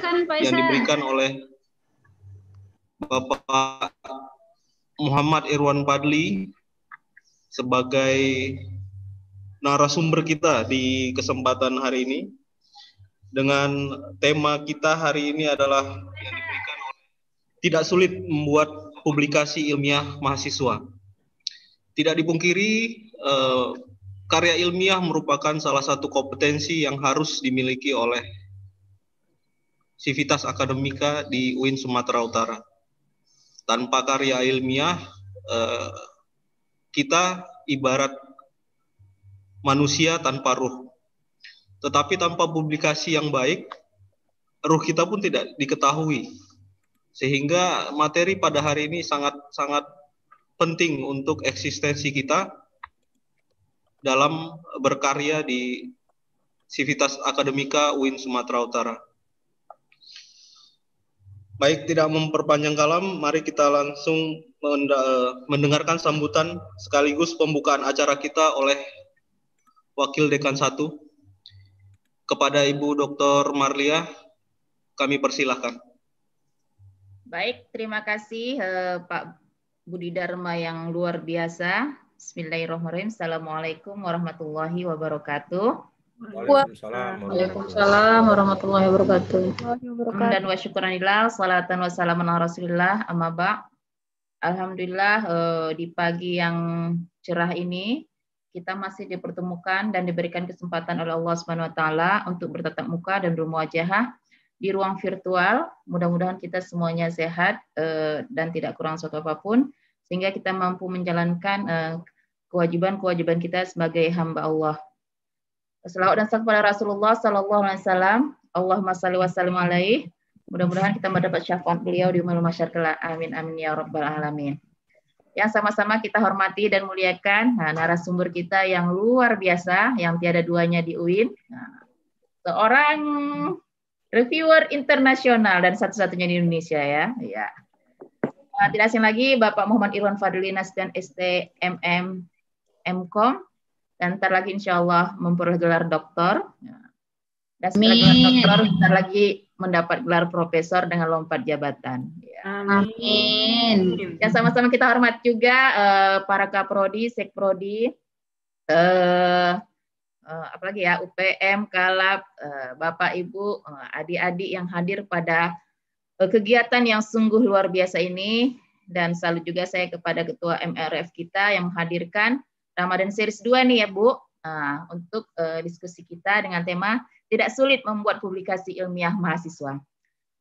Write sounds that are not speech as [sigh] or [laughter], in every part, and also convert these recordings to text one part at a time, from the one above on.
Silakan, yang diberikan oleh Bapak Muhammad Irwan Padli sebagai narasumber kita di kesempatan hari ini dengan tema kita hari ini adalah yang diberikan oleh tidak sulit membuat publikasi ilmiah mahasiswa. Tidak dipungkiri eh, karya ilmiah merupakan salah satu kompetensi yang harus dimiliki oleh Sivitas Akademika di UIN Sumatera Utara. Tanpa karya ilmiah, eh, kita ibarat manusia tanpa ruh. Tetapi tanpa publikasi yang baik, ruh kita pun tidak diketahui. Sehingga materi pada hari ini sangat-sangat penting untuk eksistensi kita dalam berkarya di sivitas Akademika UIN Sumatera Utara. Baik, tidak memperpanjang kalam, mari kita langsung mendengarkan sambutan sekaligus pembukaan acara kita oleh Wakil Dekan 1. Kepada Ibu Dr. Marlia, kami persilahkan. Baik, terima kasih eh, Pak Budi Dharma yang luar biasa. Bismillahirrahmanirrahim. Assalamualaikum warahmatullahi wabarakatuh. Waalaikumsalam. warahmatullahi wabarakatuh. Dan wa salatan ala rasulillah, amma ba' Alhamdulillah eh, di pagi yang cerah ini kita masih dipertemukan dan diberikan kesempatan oleh Allah Subhanahu wa taala untuk bertatap muka dan bermuajah di ruang virtual. Mudah-mudahan kita semuanya sehat eh, dan tidak kurang suatu apapun sehingga kita mampu menjalankan eh, kewajiban-kewajiban kita sebagai hamba Allah. Selawat dan salam kepada Rasulullah Sallallahu Alaihi Wasallam. Allahumma salli wa sallim alaih. Mudah-mudahan kita mendapat syafaat beliau di umur masyarakat. Amin amin ya rabbal alamin. Yang sama-sama kita hormati dan muliakan nah, narasumber kita yang luar biasa, yang tiada duanya di UIN. Nah, seorang reviewer internasional dan satu-satunya di Indonesia ya. Ya. Nah, tidak asing lagi Bapak Muhammad Irwan Fadli Nasdan STMM MM MKOM dan ntar lagi insya Allah memperoleh gelar doktor. Ya. Dan setelah gelar doktor, ntar lagi mendapat gelar profesor dengan lompat jabatan. Ya. Amin. Yang sama-sama kita hormat juga uh, para kaprodi, sekprodi, uh, uh, apalagi ya UPM, Kalab, uh, Bapak Ibu, adik adik-adik yang hadir pada uh, kegiatan yang sungguh luar biasa ini dan salut juga saya kepada Ketua MRF kita yang menghadirkan Ramadan Series 2 nih ya Bu, nah, untuk uh, diskusi kita dengan tema tidak sulit membuat publikasi ilmiah mahasiswa.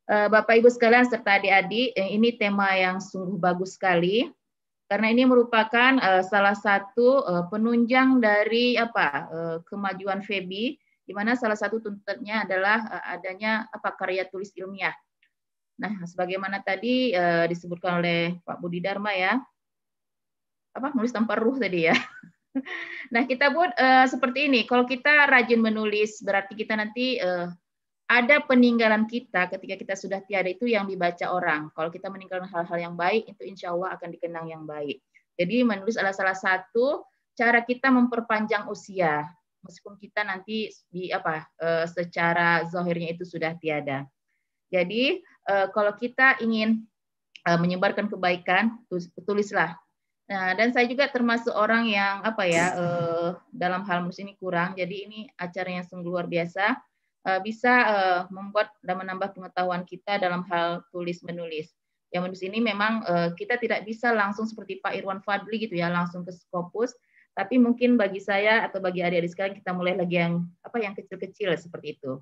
Uh, Bapak Ibu sekalian serta adik-adik, eh, ini tema yang sungguh bagus sekali karena ini merupakan uh, salah satu uh, penunjang dari apa uh, kemajuan Febi di mana salah satu tuntutnya adalah uh, adanya apa karya tulis ilmiah. Nah, sebagaimana tadi uh, disebutkan oleh Pak Budi Dharma ya, apa nulis tanpa ruh tadi ya. [laughs] Nah, kita buat uh, seperti ini. Kalau kita rajin menulis, berarti kita nanti uh, ada peninggalan kita ketika kita sudah tiada itu yang dibaca orang. Kalau kita meninggalkan hal-hal yang baik, itu insya Allah akan dikenang yang baik. Jadi menulis adalah salah satu cara kita memperpanjang usia, meskipun kita nanti di apa uh, secara zohirnya itu sudah tiada. Jadi uh, kalau kita ingin uh, menyebarkan kebaikan, tulislah Nah, dan saya juga termasuk orang yang apa ya eh, dalam hal musik ini kurang. Jadi ini acara yang sungguh luar biasa eh, bisa eh, membuat dan menambah pengetahuan kita dalam hal tulis menulis. Yang menulis ini memang eh, kita tidak bisa langsung seperti Pak Irwan Fadli gitu ya langsung ke Skopus. Tapi mungkin bagi saya atau bagi adik-adik sekalian kita mulai lagi yang apa yang kecil-kecil seperti itu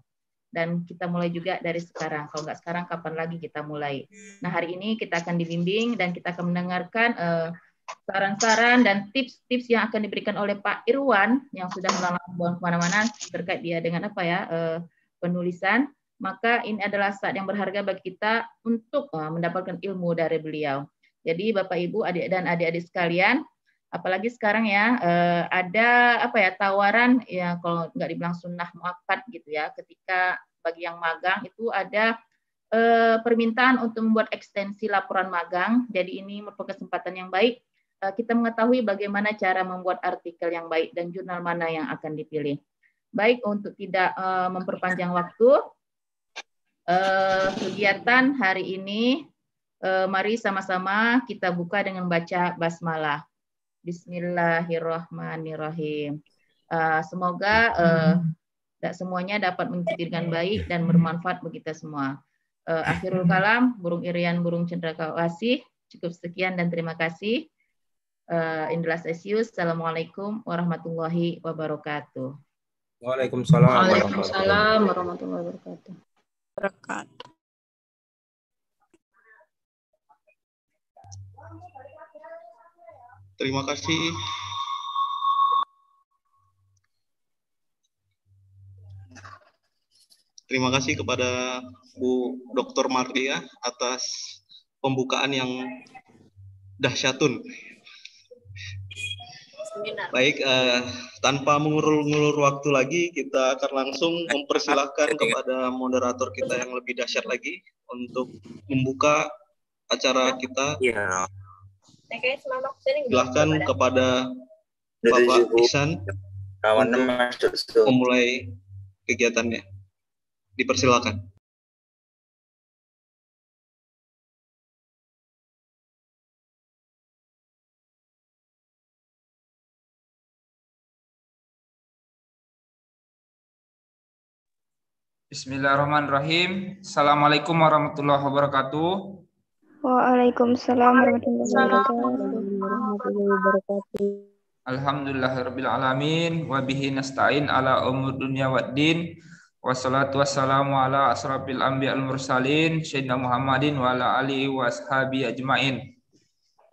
dan kita mulai juga dari sekarang. Kalau nggak sekarang, kapan lagi kita mulai? Nah, hari ini kita akan dibimbing dan kita akan mendengarkan uh, saran-saran dan tips-tips yang akan diberikan oleh Pak Irwan yang sudah melakukan kemana-mana terkait dia dengan apa ya eh, penulisan maka ini adalah saat yang berharga bagi kita untuk eh, mendapatkan ilmu dari beliau. Jadi Bapak Ibu adik dan adik-adik sekalian, apalagi sekarang ya eh, ada apa ya tawaran ya kalau nggak dibilang sunnah muakat gitu ya, ketika bagi yang magang itu ada permintaan untuk membuat ekstensi laporan magang. Jadi ini merupakan kesempatan yang baik Eh, kita mengetahui bagaimana cara membuat artikel yang baik dan jurnal mana yang akan dipilih. Baik, untuk tidak uh, memperpanjang waktu, uh, kegiatan hari ini, uh, mari sama-sama kita buka dengan baca basmalah. Bismillahirrahmanirrahim. Uh, semoga uh, hmm. tak semuanya dapat mengikuti dengan iya. baik dan bermanfaat bagi kita semua. Uh, akhirul hmm. kalam, burung irian, burung cendrakawasih. Cukup sekian dan terima kasih. Eh, Indra Sesius. Assalamualaikum warahmatullahi wabarakatuh. Waalaikumsalam, Waalaikumsalam warahmatullahi wabarakatuh. Berkat. Terima kasih. Terima kasih kepada Bu Dr. Mardia atas pembukaan yang dahsyatun seminar. Baik, uh, tanpa mengulur-ngulur waktu lagi, kita akan langsung eh, mempersilahkan kepada moderator kita yang lebih dahsyat lagi untuk membuka acara kita. Iya. Nah, Silahkan kepada Bapak Ihsan memulai kegiatannya. Dipersilakan. Bismillahirrahmanirrahim. Assalamualaikum warahmatullahi wabarakatuh. Waalaikumsalam warahmatullahi wabarakatuh. Alhamdulillahirabbil alamin wa bihi nasta'in ala umur dunya waddin. Wassalatu wassalamu ala asrafil anbiya mursalin sayyidina Muhammadin wa ala alihi washabi ajmain.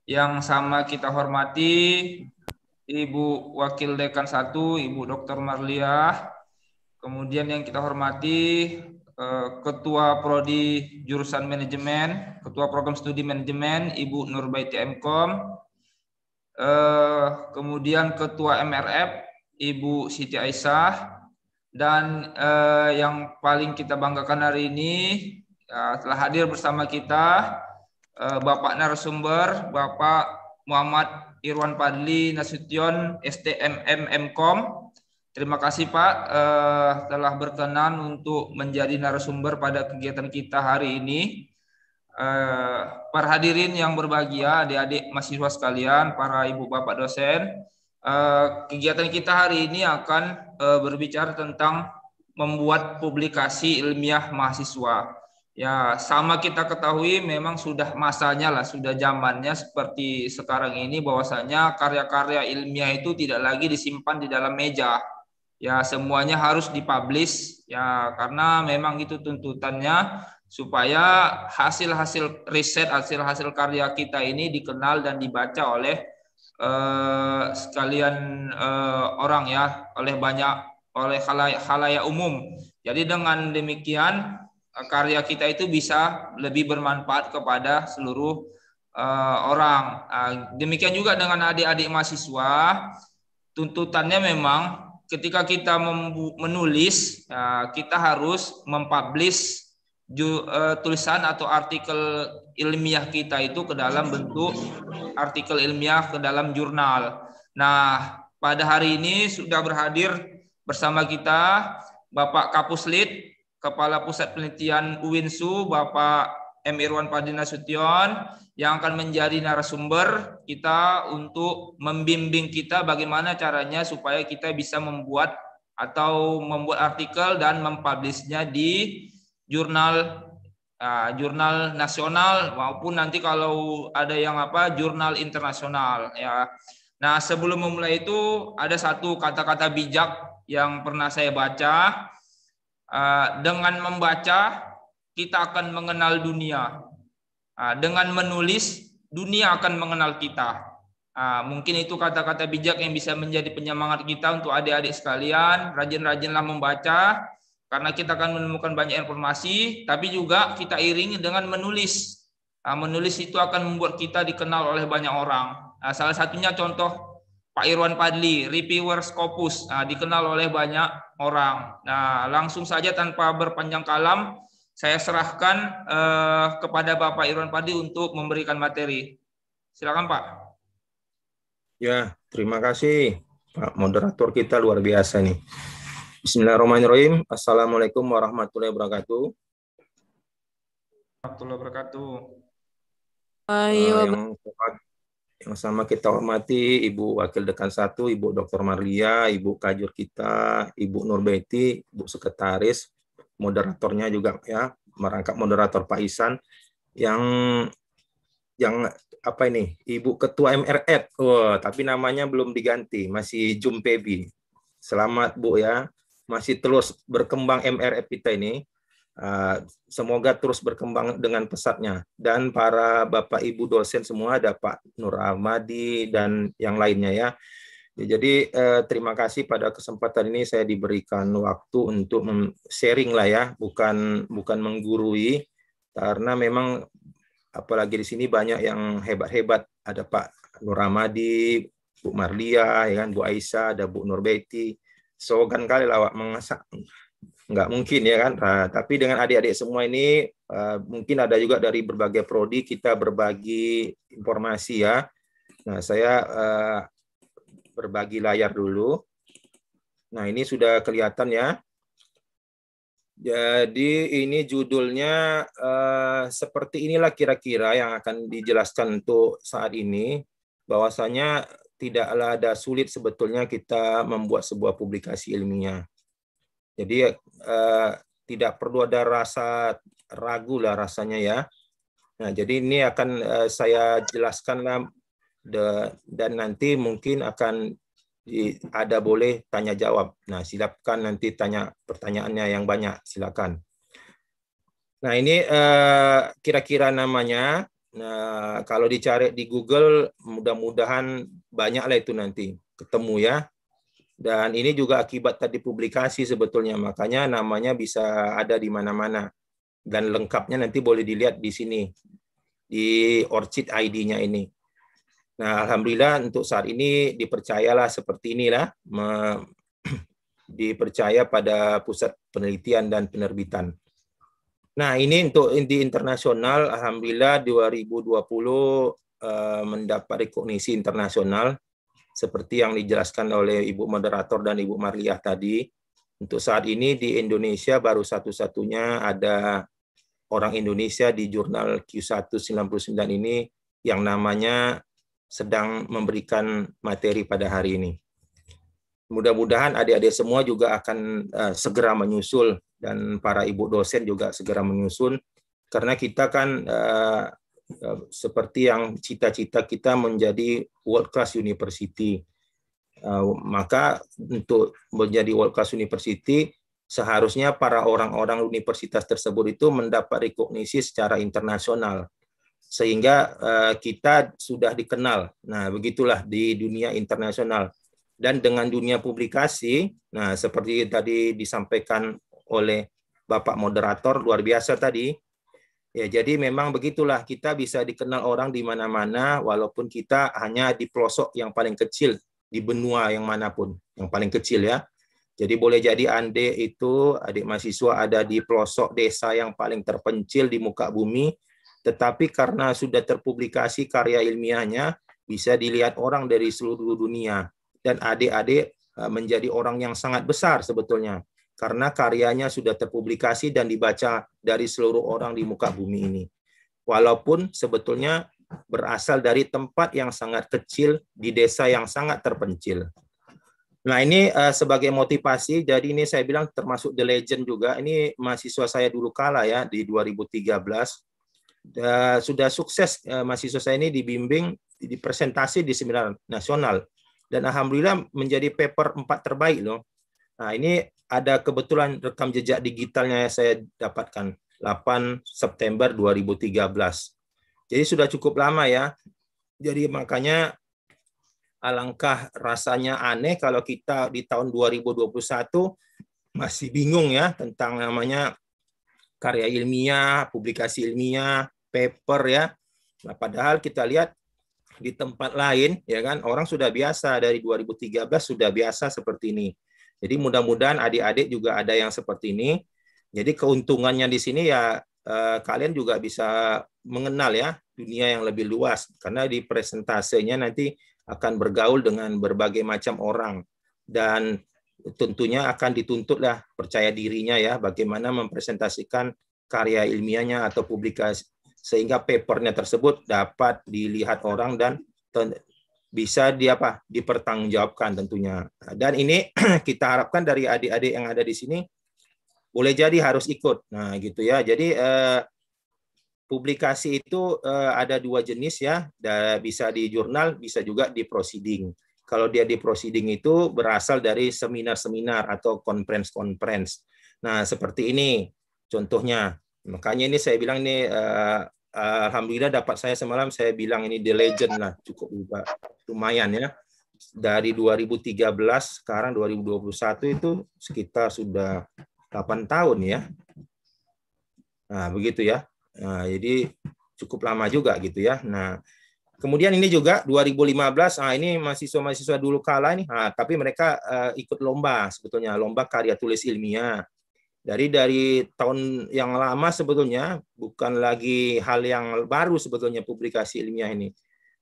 Yang sama kita hormati Ibu Wakil Dekan 1, Ibu Dr. Marliah, Kemudian yang kita hormati eh, Ketua Prodi Jurusan Manajemen, Ketua Program Studi Manajemen, Ibu Nurbaiti Mkom, eh, kemudian Ketua MRF, Ibu Siti Aisyah, dan eh, yang paling kita banggakan hari ini telah hadir bersama kita Bapak Narasumber, Bapak Muhammad Irwan Padli Nasution, STMM Mkom, Terima kasih Pak eh, telah berkenan untuk menjadi narasumber pada kegiatan kita hari ini. Eh, para hadirin yang berbahagia, adik-adik mahasiswa sekalian, para ibu bapak dosen, eh, kegiatan kita hari ini akan eh, berbicara tentang membuat publikasi ilmiah mahasiswa. Ya, sama kita ketahui memang sudah masanya lah, sudah zamannya seperti sekarang ini bahwasanya karya-karya ilmiah itu tidak lagi disimpan di dalam meja ya semuanya harus dipublish ya karena memang itu tuntutannya supaya hasil-hasil riset hasil-hasil karya kita ini dikenal dan dibaca oleh eh, sekalian eh, orang ya oleh banyak oleh halayak, halayak umum jadi dengan demikian eh, karya kita itu bisa lebih bermanfaat kepada seluruh eh, orang. Ah, demikian juga dengan adik-adik mahasiswa, tuntutannya memang ketika kita menulis ya, kita harus mempublish eh, tulisan atau artikel ilmiah kita itu ke dalam bentuk artikel ilmiah ke dalam jurnal. Nah, pada hari ini sudah berhadir bersama kita Bapak Kapuslit, Kepala Pusat Penelitian UINSU, Bapak M. Irwan Padina Sution, yang akan menjadi narasumber kita untuk membimbing kita bagaimana caranya supaya kita bisa membuat atau membuat artikel dan mempublishnya di jurnal uh, jurnal nasional maupun nanti kalau ada yang apa jurnal internasional ya. Nah, sebelum memulai itu ada satu kata-kata bijak yang pernah saya baca uh, dengan membaca kita akan mengenal dunia Ah, dengan menulis dunia akan mengenal kita. Ah, mungkin itu kata-kata bijak yang bisa menjadi penyemangat kita untuk adik-adik sekalian. Rajin-rajinlah membaca karena kita akan menemukan banyak informasi, tapi juga kita iringi dengan menulis. Ah, menulis itu akan membuat kita dikenal oleh banyak orang. Salah satunya contoh Pak Irwan Padli, reviewer Scopus, dikenal oleh banyak orang. Nah, langsung saja tanpa berpanjang kalam, saya serahkan eh, kepada Bapak Irwan Padi untuk memberikan materi. Silakan Pak. Ya, terima kasih Pak moderator kita luar biasa nih. Bismillahirrahmanirrahim. Assalamualaikum warahmatullahi wabarakatuh. Warahmatullahi wabarakatuh. Ayo. Uh, eh, yang, sama kita hormati Ibu Wakil Dekan Satu, Ibu Dr. Maria, Ibu Kajur kita, Ibu Nurbeti, Ibu Sekretaris, moderatornya juga ya merangkap moderator Pak Isan yang yang apa ini Ibu Ketua MRF. Oh, tapi namanya belum diganti, masih Jumpebi. Selamat Bu ya, masih terus berkembang MRF kita ini. Ah, semoga terus berkembang dengan pesatnya dan para bapak ibu dosen semua ada Pak Nur Ahmadi dan yang lainnya ya Ya, jadi eh, terima kasih pada kesempatan ini saya diberikan waktu untuk sharing lah ya, bukan bukan menggurui karena memang apalagi di sini banyak yang hebat-hebat. Ada Pak Nur Ramadi, Bu Marlia, ya kan Bu Aisyah, ada Bu Nurbeti. Sogan kali lah mengasak nggak mungkin ya kan. Nah, tapi dengan adik-adik semua ini uh, mungkin ada juga dari berbagai prodi kita berbagi informasi ya. Nah, saya uh, berbagi layar dulu. Nah, ini sudah kelihatan ya. Jadi ini judulnya eh, seperti inilah kira-kira yang akan dijelaskan untuk saat ini bahwasanya tidaklah ada sulit sebetulnya kita membuat sebuah publikasi ilmiah. Jadi eh, tidak perlu ada rasa ragu lah rasanya ya. Nah, jadi ini akan eh, saya jelaskan dan nanti mungkin akan ada boleh tanya jawab. Nah, silakan nanti tanya pertanyaannya yang banyak, silakan. Nah, ini eh, kira-kira uh, namanya. Nah, kalau dicari di Google, mudah-mudahan banyaklah itu nanti ketemu ya. Dan ini juga akibat tadi publikasi sebetulnya, makanya namanya bisa ada di mana-mana. Dan lengkapnya nanti boleh dilihat di sini, di Orchid ID-nya ini. Nah, alhamdulillah untuk saat ini dipercayalah seperti inilah me, [clears throat] dipercaya pada pusat penelitian dan penerbitan. Nah, ini untuk di internasional alhamdulillah 2020 eh, mendapat rekognisi internasional seperti yang dijelaskan oleh Ibu moderator dan Ibu Marliah tadi. Untuk saat ini di Indonesia baru satu-satunya ada orang Indonesia di jurnal Q199 ini yang namanya sedang memberikan materi pada hari ini. Mudah-mudahan adik-adik semua juga akan uh, segera menyusul dan para ibu dosen juga segera menyusul karena kita kan uh, uh, seperti yang cita-cita kita menjadi world class university. Uh, maka untuk menjadi world class university seharusnya para orang-orang universitas tersebut itu mendapat rekognisi secara internasional sehingga uh, kita sudah dikenal. Nah, begitulah di dunia internasional. Dan dengan dunia publikasi, nah seperti tadi disampaikan oleh Bapak moderator luar biasa tadi. Ya, jadi memang begitulah kita bisa dikenal orang di mana-mana walaupun kita hanya di pelosok yang paling kecil di benua yang manapun, yang paling kecil ya. Jadi boleh jadi anda itu adik mahasiswa ada di pelosok desa yang paling terpencil di muka bumi, tetapi karena sudah terpublikasi karya ilmiahnya, bisa dilihat orang dari seluruh dunia. Dan adik-adik eh, menjadi orang yang sangat besar sebetulnya, karena karyanya sudah terpublikasi dan dibaca dari seluruh orang di muka bumi ini. Walaupun sebetulnya berasal dari tempat yang sangat kecil, di desa yang sangat terpencil. Nah ini uh, sebagai motivasi, jadi ini saya bilang termasuk The Legend juga, ini mahasiswa saya dulu kala ya di 2013, uh, sudah sukses uh, mahasiswa saya ini dibimbing di presentasi di seminar nasional dan alhamdulillah menjadi paper empat terbaik loh. Nah, ini ada kebetulan rekam jejak digitalnya yang saya dapatkan 8 September 2013. Jadi sudah cukup lama ya. Jadi makanya alangkah rasanya aneh kalau kita di tahun 2021 masih bingung ya tentang namanya karya ilmiah, publikasi ilmiah, paper ya. Nah, padahal kita lihat di tempat lain ya kan orang sudah biasa dari 2013 sudah biasa seperti ini. Jadi mudah-mudahan adik-adik juga ada yang seperti ini. Jadi keuntungannya di sini ya eh, kalian juga bisa mengenal ya dunia yang lebih luas karena di presentasenya nanti akan bergaul dengan berbagai macam orang dan tentunya akan dituntutlah percaya dirinya ya bagaimana mempresentasikan karya ilmiahnya atau publikasi sehingga papernya tersebut dapat dilihat orang dan bisa di apa dipertanggungjawabkan tentunya dan ini [clears throat] kita harapkan dari adik-adik yang ada di sini boleh jadi harus ikut nah gitu ya jadi eh, publikasi itu eh, ada dua jenis ya bisa di jurnal bisa juga di proceeding kalau dia di proceeding itu berasal dari seminar-seminar atau conference-conference. Nah, seperti ini contohnya. Makanya ini saya bilang ini uh, alhamdulillah dapat saya semalam saya bilang ini the legend lah, cukup juga lumayan ya. Dari 2013 sekarang 2021 itu sekitar sudah 8 tahun ya. Nah, begitu ya. Nah, jadi cukup lama juga gitu ya. Nah, Kemudian ini juga 2015, ah ini mahasiswa-mahasiswa dulu kalah nih, ah, tapi mereka uh, ikut lomba sebetulnya, lomba karya tulis ilmiah. Dari dari tahun yang lama sebetulnya, bukan lagi hal yang baru sebetulnya publikasi ilmiah ini.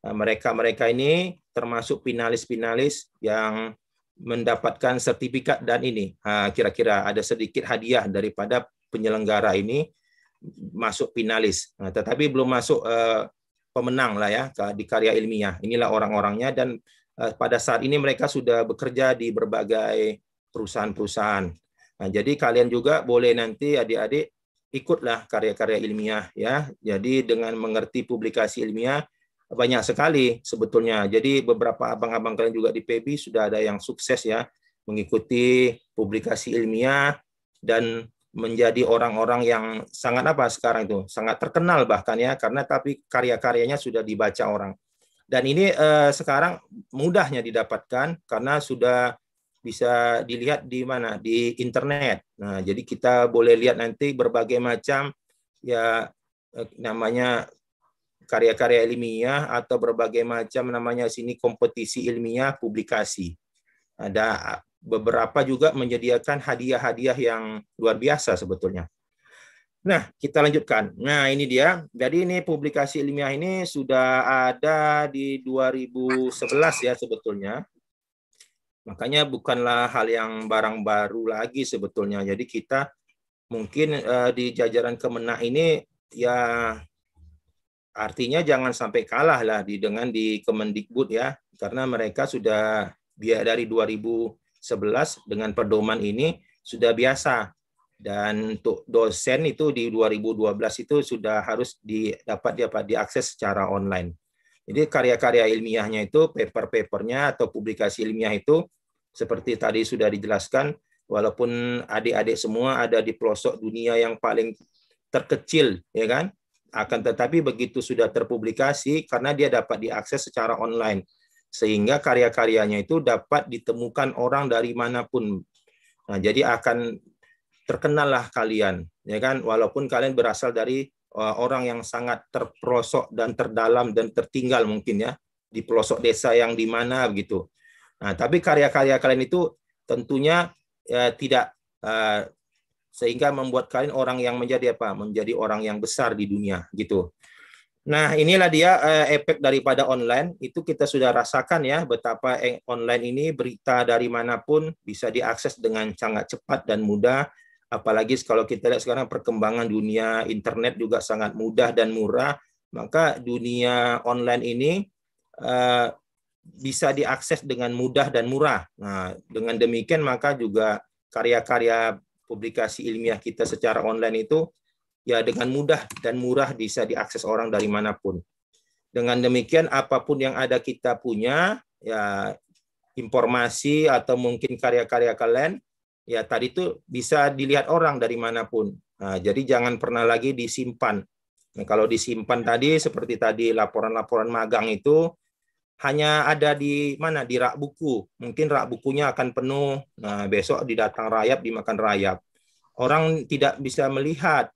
Ah, mereka-mereka nah, ini termasuk finalis-finalis yang mendapatkan sertifikat dan ini kira ah, kira-kira ada sedikit hadiah daripada penyelenggara ini masuk finalis. Nah, tetapi belum masuk uh, pemenang lah ya di karya ilmiah. Inilah orang-orangnya dan eh, pada saat ini mereka sudah bekerja di berbagai perusahaan-perusahaan. Nah, jadi kalian juga boleh nanti adik-adik ikutlah karya-karya ilmiah ya. Jadi dengan mengerti publikasi ilmiah banyak sekali sebetulnya. Jadi beberapa abang-abang kalian juga di PB sudah ada yang sukses ya mengikuti publikasi ilmiah dan menjadi orang-orang yang sangat apa sekarang itu sangat terkenal bahkan ya karena tapi karya-karyanya sudah dibaca orang dan ini eh, sekarang mudahnya didapatkan karena sudah bisa dilihat di mana di internet. Nah, jadi kita boleh lihat nanti berbagai macam ya eh, namanya karya-karya ilmiah atau berbagai macam namanya sini kompetisi ilmiah publikasi. Ada beberapa juga menyediakan hadiah-hadiah yang luar biasa sebetulnya. Nah, kita lanjutkan. Nah, ini dia. Jadi ini publikasi ilmiah ini sudah ada di 2011 ya sebetulnya. Makanya bukanlah hal yang barang baru lagi sebetulnya. Jadi kita mungkin uh, di jajaran kemenang ini ya artinya jangan sampai kalah lah di dengan di Kemendikbud ya karena mereka sudah dia dari 2000 11 dengan pedoman ini sudah biasa dan untuk dosen itu di 2012 itu sudah harus didapat dapat diakses secara online. Jadi karya-karya ilmiahnya itu paper-papernya atau publikasi ilmiah itu seperti tadi sudah dijelaskan walaupun adik-adik semua ada di pelosok dunia yang paling terkecil ya kan akan tetapi begitu sudah terpublikasi karena dia dapat diakses secara online sehingga karya-karyanya itu dapat ditemukan orang dari manapun. Nah, jadi akan terkenal lah kalian, ya kan? Walaupun kalian berasal dari eh, orang yang sangat terprosok dan terdalam dan tertinggal mungkin ya di pelosok desa yang di mana begitu. Nah, tapi karya-karya kalian itu tentunya ya, tidak uh, sehingga membuat kalian orang yang menjadi apa? Menjadi orang yang besar di dunia gitu. Nah, inilah dia eh, efek daripada online. Itu kita sudah rasakan ya betapa online ini berita dari manapun bisa diakses dengan sangat cepat dan mudah. Apalagi kalau kita lihat sekarang perkembangan dunia internet juga sangat mudah dan murah, maka dunia online ini eh, bisa diakses dengan mudah dan murah. Nah, dengan demikian maka juga karya-karya publikasi ilmiah kita secara online itu ya dengan mudah dan murah bisa diakses orang dari manapun. Dengan demikian apapun yang ada kita punya ya informasi atau mungkin karya-karya kalian ya tadi itu bisa dilihat orang dari manapun. Nah, jadi jangan pernah lagi disimpan. Nah, kalau disimpan tadi seperti tadi laporan-laporan magang itu hanya ada di mana di rak buku. Mungkin rak bukunya akan penuh. Nah, besok didatang rayap dimakan rayap. Orang tidak bisa melihat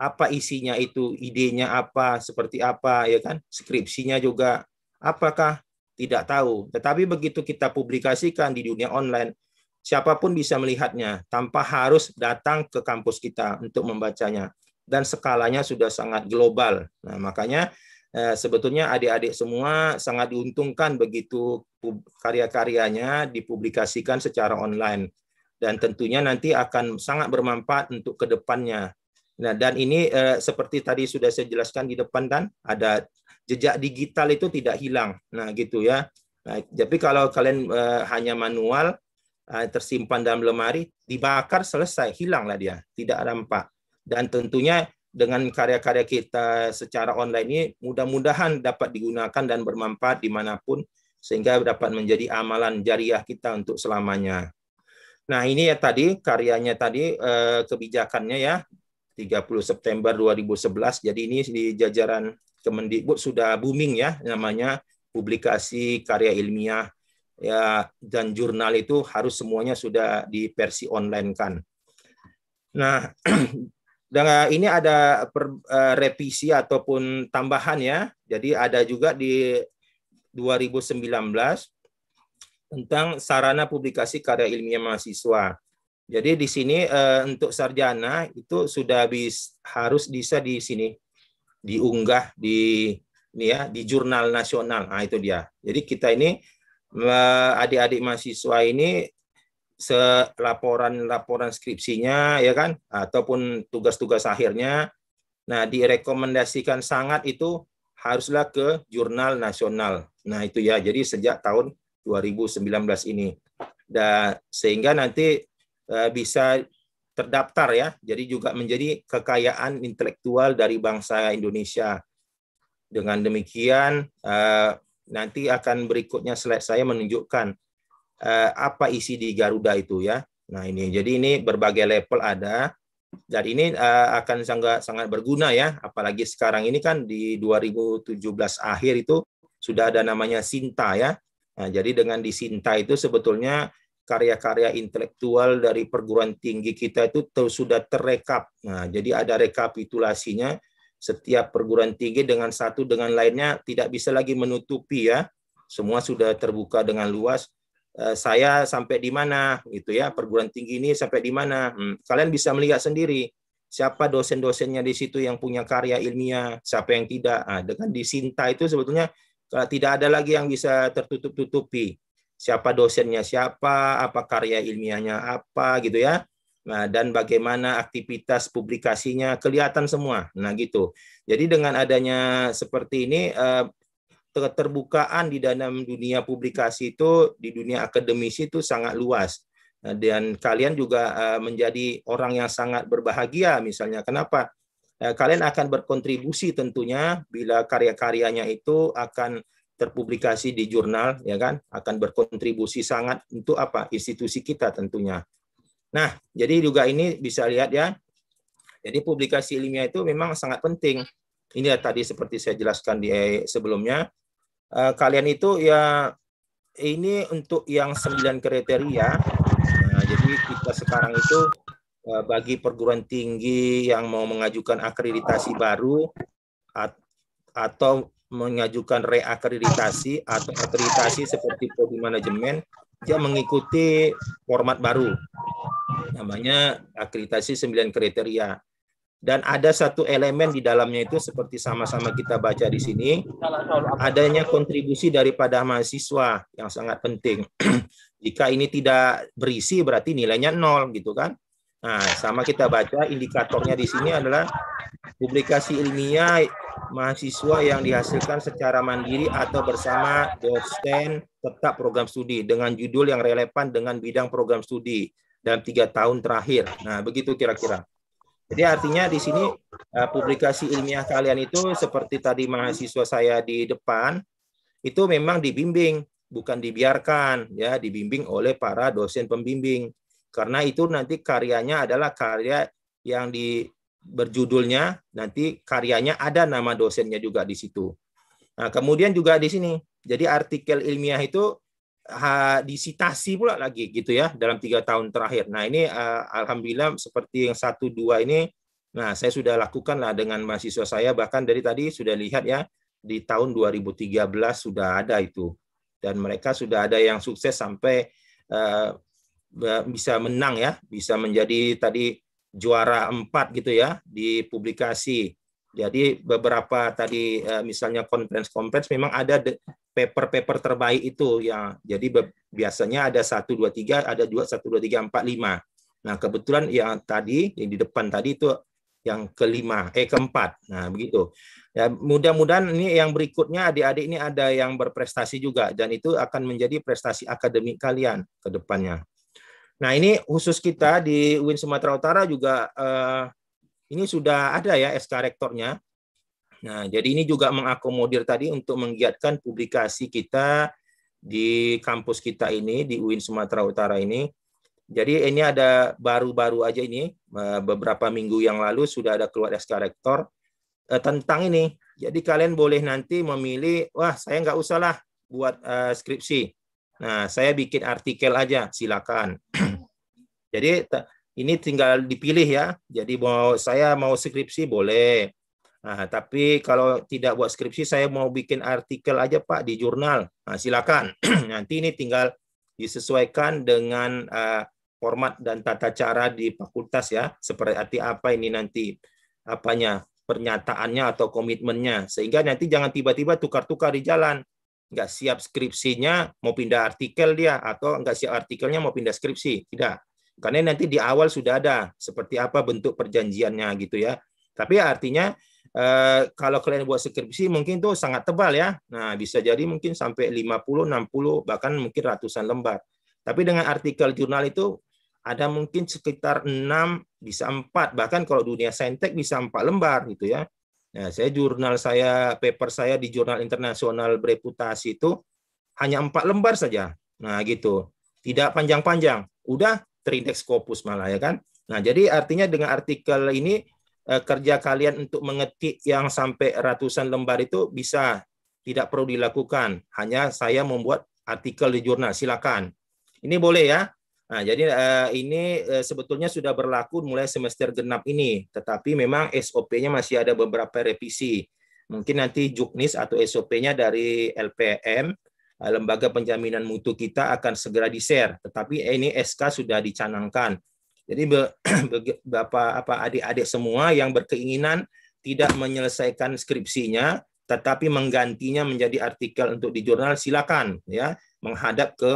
apa isinya itu, idenya apa, seperti apa, ya kan? Skripsinya juga apakah tidak tahu. Tetapi begitu kita publikasikan di dunia online, siapapun bisa melihatnya tanpa harus datang ke kampus kita untuk membacanya. Dan skalanya sudah sangat global. Nah, makanya eh, sebetulnya adik-adik semua sangat diuntungkan begitu karya-karyanya dipublikasikan secara online dan tentunya nanti akan sangat bermanfaat untuk kedepannya Nah, dan ini eh, seperti tadi sudah saya jelaskan di depan dan ada jejak digital itu tidak hilang. Nah, gitu ya. Nah, tapi kalau kalian eh, hanya manual eh, tersimpan dalam lemari, dibakar selesai, hilanglah dia, tidak ada nampak. Dan tentunya dengan karya-karya kita secara online ini mudah-mudahan dapat digunakan dan bermanfaat dimanapun sehingga dapat menjadi amalan jariah kita untuk selamanya. Nah ini ya tadi karyanya tadi eh, kebijakannya ya 30 September 2011. Jadi ini di jajaran Kemendikbud sudah booming ya namanya publikasi karya ilmiah ya dan jurnal itu harus semuanya sudah di versi online kan. Nah, [clears throat] dan eh, ini ada per, eh, revisi ataupun tambahan ya. Jadi ada juga di 2019 tentang sarana publikasi karya ilmiah mahasiswa. Jadi di sini uh, untuk sarjana itu sudah bis, harus bisa di sini diunggah di ini ya di jurnal nasional. Nah, itu dia. Jadi kita ini adik-adik mahasiswa ini laporan-laporan skripsinya ya kan ataupun tugas-tugas akhirnya nah direkomendasikan sangat itu haruslah ke jurnal nasional. Nah, itu ya. Jadi sejak tahun 2019 ini. Dan sehingga nanti Eh, bisa terdaftar ya. Jadi juga menjadi kekayaan intelektual dari bangsa Indonesia. Dengan demikian eh, nanti akan berikutnya slide saya menunjukkan eh, apa isi di Garuda itu ya. Nah ini jadi ini berbagai level ada dan ini akan sangat sangat berguna ya. Apalagi sekarang ini kan di 2017 akhir itu sudah ada namanya Sinta ya. Nah, jadi dengan di Sinta itu sebetulnya karya-karya intelektual dari perguruan tinggi kita itu sudah terekap. Nah, jadi ada rekapitulasinya setiap perguruan tinggi dengan satu dengan lainnya tidak bisa lagi menutupi ya. Semua sudah terbuka dengan luas. Eh, saya sampai di mana gitu ya, perguruan tinggi ini sampai di mana. Hmm, kalian bisa melihat sendiri siapa dosen-dosennya di situ yang punya karya ilmiah, siapa yang tidak. Nah, dengan disinta itu sebetulnya tidak ada lagi yang bisa tertutup-tutupi siapa dosennya siapa, apa karya ilmiahnya apa gitu ya. Nah, dan bagaimana aktivitas publikasinya kelihatan semua. Nah, gitu. Jadi dengan adanya seperti ini keterbukaan eh, di dalam dunia publikasi itu di dunia akademisi itu sangat luas. Nah, dan kalian juga eh, menjadi orang yang sangat berbahagia misalnya. Kenapa? Eh, kalian akan berkontribusi tentunya bila karya-karyanya itu akan terpublikasi di jurnal ya kan akan berkontribusi sangat untuk apa institusi kita tentunya. Nah, jadi juga ini bisa lihat ya. Jadi publikasi ilmiah itu memang sangat penting. Ini ya tadi seperti saya jelaskan di eh, sebelumnya eh, kalian itu ya ini untuk yang sembilan kriteria. Nah, jadi kita sekarang itu eh, bagi perguruan tinggi yang mau mengajukan akreditasi baru atau mengajukan reakreditasi atau akreditasi seperti prodi manajemen dia mengikuti format baru namanya akreditasi 9 kriteria dan ada satu elemen di dalamnya itu seperti sama-sama kita baca di sini adanya kontribusi daripada mahasiswa yang sangat penting [clears throat] jika ini tidak berisi berarti nilainya nol gitu kan nah sama kita baca indikatornya di sini adalah publikasi ilmiah mahasiswa yang dihasilkan secara mandiri atau bersama dosen tetap program studi dengan judul yang relevan dengan bidang program studi dalam tiga tahun terakhir. Nah, begitu kira-kira. Jadi artinya di sini uh, publikasi ilmiah kalian itu seperti tadi mahasiswa saya di depan itu memang dibimbing, bukan dibiarkan ya, dibimbing oleh para dosen pembimbing. Karena itu nanti karyanya adalah karya yang di berjudulnya nanti karyanya ada nama dosennya juga di situ. Nah, kemudian juga di sini. Jadi artikel ilmiah itu ha, disitasi pula lagi gitu ya dalam tiga tahun terakhir. Nah ini uh, alhamdulillah seperti yang satu dua ini, nah saya sudah lakukan lah dengan mahasiswa saya bahkan dari tadi sudah lihat ya di tahun 2013 sudah ada itu dan mereka sudah ada yang sukses sampai uh, bisa menang ya, bisa menjadi tadi juara empat gitu ya di publikasi. Jadi beberapa tadi eh, misalnya conference-conference memang ada paper-paper terbaik itu ya. Jadi biasanya ada satu dua tiga ada juga satu dua tiga empat lima. Nah, kebetulan yang tadi yang di depan tadi itu yang kelima eh keempat. Nah, begitu. Ya, mudah-mudahan ini yang berikutnya adik-adik ini ada yang berprestasi juga dan itu akan menjadi prestasi akademik kalian ke depannya. Nah ini khusus kita di UIN Sumatera Utara juga eh, ini sudah ada ya SK rektornya. Nah jadi ini juga mengakomodir tadi untuk menggiatkan publikasi kita di kampus kita ini di UIN Sumatera Utara ini. Jadi ini ada baru-baru aja ini eh, beberapa minggu yang lalu sudah ada keluar SK rektor eh, tentang ini. Jadi kalian boleh nanti memilih, wah saya nggak usah lah buat eh, skripsi. Nah, saya bikin artikel aja, silakan. [clears throat] Jadi ini tinggal dipilih ya. Jadi mau saya mau skripsi boleh. Nah, tapi kalau tidak buat skripsi saya mau bikin artikel aja Pak di jurnal. Nah, silakan. [clears throat] Nanti ini tinggal disesuaikan dengan uh, format dan tata cara di fakultas ya. Seperti apa ini nanti apanya pernyataannya atau komitmennya sehingga nanti jangan tiba-tiba tukar-tukar di jalan nggak siap skripsinya mau pindah artikel dia atau nggak siap artikelnya mau pindah skripsi tidak karena nanti di awal sudah ada seperti apa bentuk perjanjiannya gitu ya. Tapi artinya eh, kalau kalian buat skripsi mungkin itu sangat tebal ya. Nah, bisa jadi mungkin sampai 50, 60 bahkan mungkin ratusan lembar. Tapi dengan artikel jurnal itu ada mungkin sekitar 6 bisa 4 bahkan kalau dunia saintek bisa 4 lembar gitu ya. Nah, saya jurnal saya paper saya di jurnal internasional bereputasi itu hanya 4 lembar saja. Nah, gitu. Tidak panjang-panjang. Udah terindeks Scopus malah ya kan. Nah, jadi artinya dengan artikel ini eh, kerja kalian untuk mengetik yang sampai ratusan lembar itu bisa tidak perlu dilakukan. Hanya saya membuat artikel di jurnal. Silakan. Ini boleh ya. Nah, jadi eh, ini eh, sebetulnya sudah berlaku mulai semester genap ini, tetapi memang SOP-nya masih ada beberapa revisi. Mungkin nanti juknis atau SOP-nya dari LPM Eh, lembaga penjaminan mutu kita akan segera di-share. Tetapi eh, ini SK sudah dicanangkan. Jadi [clears throat] Bapak apa adik-adik semua yang berkeinginan tidak menyelesaikan skripsinya tetapi menggantinya menjadi artikel untuk di jurnal silakan ya menghadap ke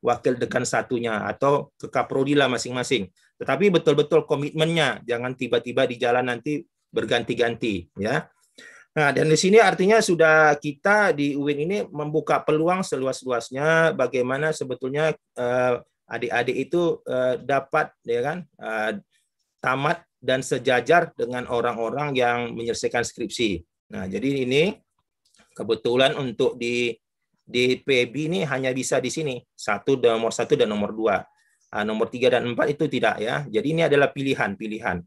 wakil dekan satunya atau ke kaprodi lah masing-masing. Tetapi betul-betul komitmennya jangan tiba-tiba di jalan nanti berganti-ganti ya. Nah, dan di sini artinya sudah kita di UIN ini membuka peluang seluas-luasnya bagaimana sebetulnya eh, adik-adik uh, itu uh, dapat ya kan uh, tamat dan sejajar dengan orang-orang yang menyelesaikan skripsi. Nah, jadi ini kebetulan untuk di di PB ini hanya bisa di sini satu dan nomor satu dan nomor dua, nah, nomor tiga dan empat itu tidak ya. Jadi ini adalah pilihan-pilihan.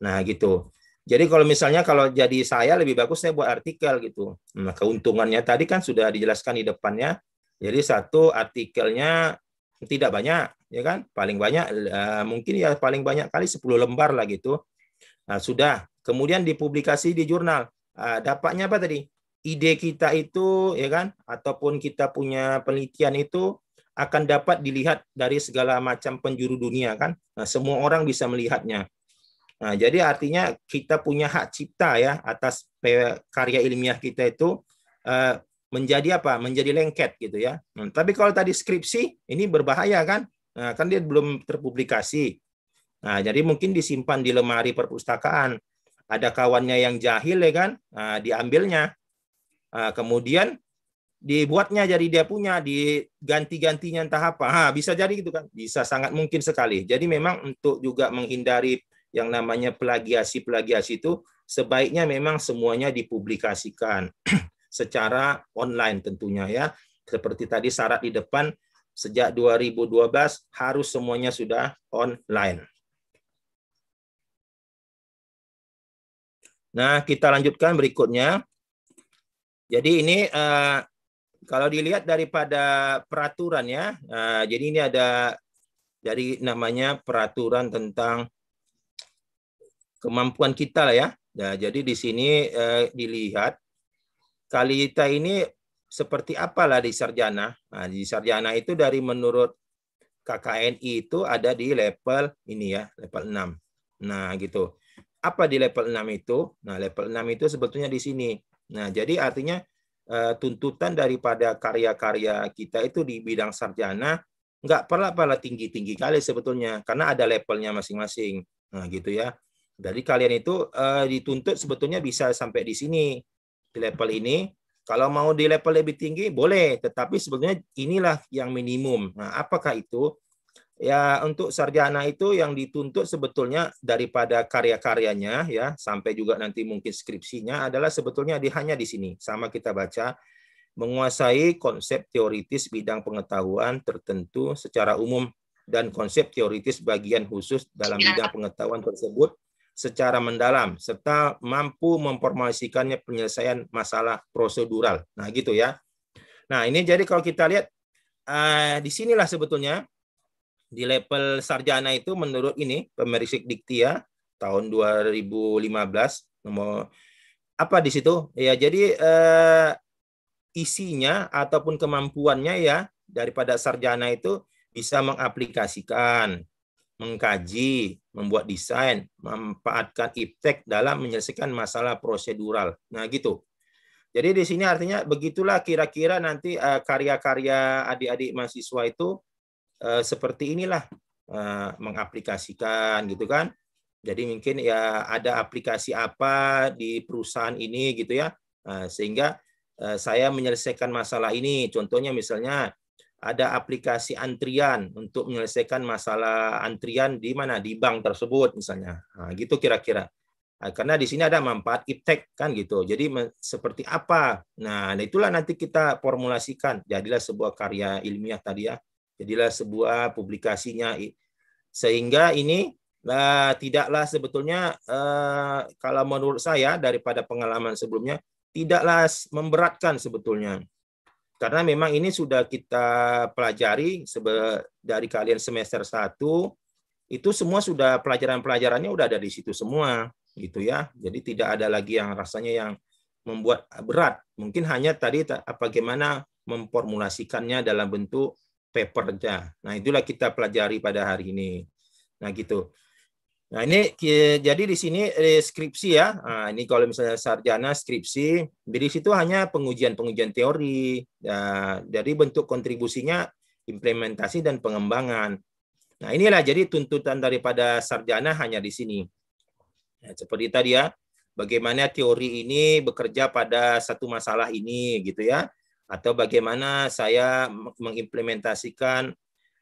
Nah, gitu. Jadi kalau misalnya kalau jadi saya lebih bagus saya buat artikel gitu. Nah, keuntungannya tadi kan sudah dijelaskan di depannya. Jadi satu artikelnya tidak banyak ya kan? Paling banyak uh, mungkin ya paling banyak kali 10 lembar lah gitu. Nah, sudah. Kemudian dipublikasi di jurnal. Uh, dapatnya apa tadi? Ide kita itu ya kan ataupun kita punya penelitian itu akan dapat dilihat dari segala macam penjuru dunia kan. Nah, semua orang bisa melihatnya Nah, jadi artinya kita punya hak cipta ya atas karya ilmiah kita itu eh, menjadi apa? Menjadi lengket gitu ya. Hmm, tapi kalau tadi skripsi ini berbahaya kan? Nah, kan dia belum terpublikasi. Nah, jadi mungkin disimpan di lemari perpustakaan. Ada kawannya yang jahil ya kan? Nah, diambilnya. Nah, kemudian dibuatnya jadi dia punya diganti-gantinya entah apa. Ha, bisa jadi gitu kan. Bisa sangat mungkin sekali. Jadi memang untuk juga menghindari yang namanya plagiasi-plagiasi itu sebaiknya memang semuanya dipublikasikan [clears throat] secara online tentunya ya. Seperti tadi syarat di depan sejak 2012 harus semuanya sudah online. Nah, kita lanjutkan berikutnya. Jadi ini eh, kalau dilihat daripada peraturan ya. Eh, jadi ini ada dari namanya peraturan tentang kemampuan kita lah ya. Nah, jadi di sini eh, dilihat kalita ini seperti apalah di sarjana. Nah, di sarjana itu dari menurut KKNI itu ada di level ini ya, level 6. Nah, gitu. Apa di level 6 itu? Nah, level 6 itu sebetulnya di sini. Nah, jadi artinya eh, tuntutan daripada karya-karya kita itu di bidang sarjana nggak perlu pala tinggi-tinggi kali sebetulnya karena ada levelnya masing-masing. Nah, gitu ya. Dari kalian itu uh, dituntut sebetulnya bisa sampai di sini di level ini. Kalau mau di level lebih tinggi boleh, tetapi sebetulnya inilah yang minimum. Nah, apakah itu? Ya untuk sarjana itu yang dituntut sebetulnya daripada karya-karyanya ya sampai juga nanti mungkin skripsinya adalah sebetulnya di hanya di sini sama kita baca menguasai konsep teoritis bidang pengetahuan tertentu secara umum dan konsep teoritis bagian khusus dalam bidang pengetahuan tersebut secara mendalam serta mampu memformasikannya penyelesaian masalah prosedural. Nah, gitu ya. Nah, ini jadi kalau kita lihat eh di sinilah sebetulnya di level sarjana itu menurut ini pemerisik ya tahun 2015 nomor apa di situ? Ya, jadi eh isinya ataupun kemampuannya ya daripada sarjana itu bisa mengaplikasikan mengkaji, membuat desain, memanfaatkan iptek dalam menyelesaikan masalah prosedural. Nah, gitu. Jadi di sini artinya begitulah kira-kira nanti eh, karya-karya adik-adik mahasiswa itu eh, seperti inilah eh, mengaplikasikan gitu kan. Jadi mungkin ya ada aplikasi apa di perusahaan ini gitu ya. Sehingga saya menyelesaikan masalah ini. Contohnya misalnya ada aplikasi antrian untuk menyelesaikan masalah antrian di mana di bank tersebut misalnya nah, gitu kira-kira nah, karena di sini ada manfaat iptek kan gitu jadi seperti apa nah, nah itulah nanti kita formulasikan jadilah sebuah karya ilmiah tadi ya jadilah sebuah publikasinya sehingga ini nah, tidaklah sebetulnya eh, kalau menurut saya daripada pengalaman sebelumnya tidaklah memberatkan sebetulnya karena memang ini sudah kita pelajari dari kalian semester 1 itu semua sudah pelajaran-pelajarannya udah ada di situ semua gitu ya. Jadi tidak ada lagi yang rasanya yang membuat berat. Mungkin hanya tadi apa gimana memformulasikannya dalam bentuk paper Nah, itulah kita pelajari pada hari ini. Nah, gitu. Nah, ini jadi di sini eh, skripsi ya. Nah, ini kalau misalnya sarjana skripsi, di situ hanya pengujian-pengujian teori. Ya, dari bentuk kontribusinya implementasi dan pengembangan. Nah, inilah jadi tuntutan daripada sarjana hanya di sini. Ya, seperti tadi ya, bagaimana teori ini bekerja pada satu masalah ini gitu ya. Atau bagaimana saya mengimplementasikan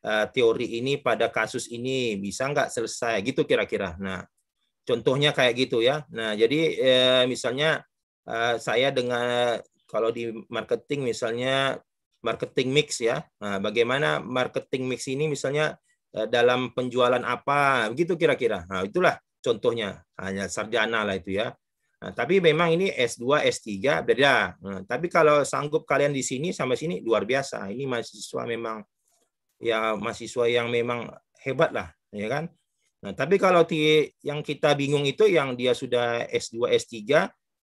Eh, teori ini pada kasus ini bisa nggak selesai gitu kira-kira. Nah, contohnya kayak gitu ya. Nah, jadi eh, misalnya eh, saya dengan kalau di marketing misalnya marketing mix ya. Nah, bagaimana marketing mix ini misalnya eh, dalam penjualan apa gitu kira-kira. Nah, itulah contohnya. Hanya sarjana lah itu ya. Nah, tapi memang ini S2, S3 beda. Nah, tapi kalau sanggup kalian di sini sampai sini luar biasa. Ini mahasiswa memang ya mahasiswa yang memang hebat lah, ya kan? Nah, tapi kalau di, yang kita bingung itu yang dia sudah S2, S3,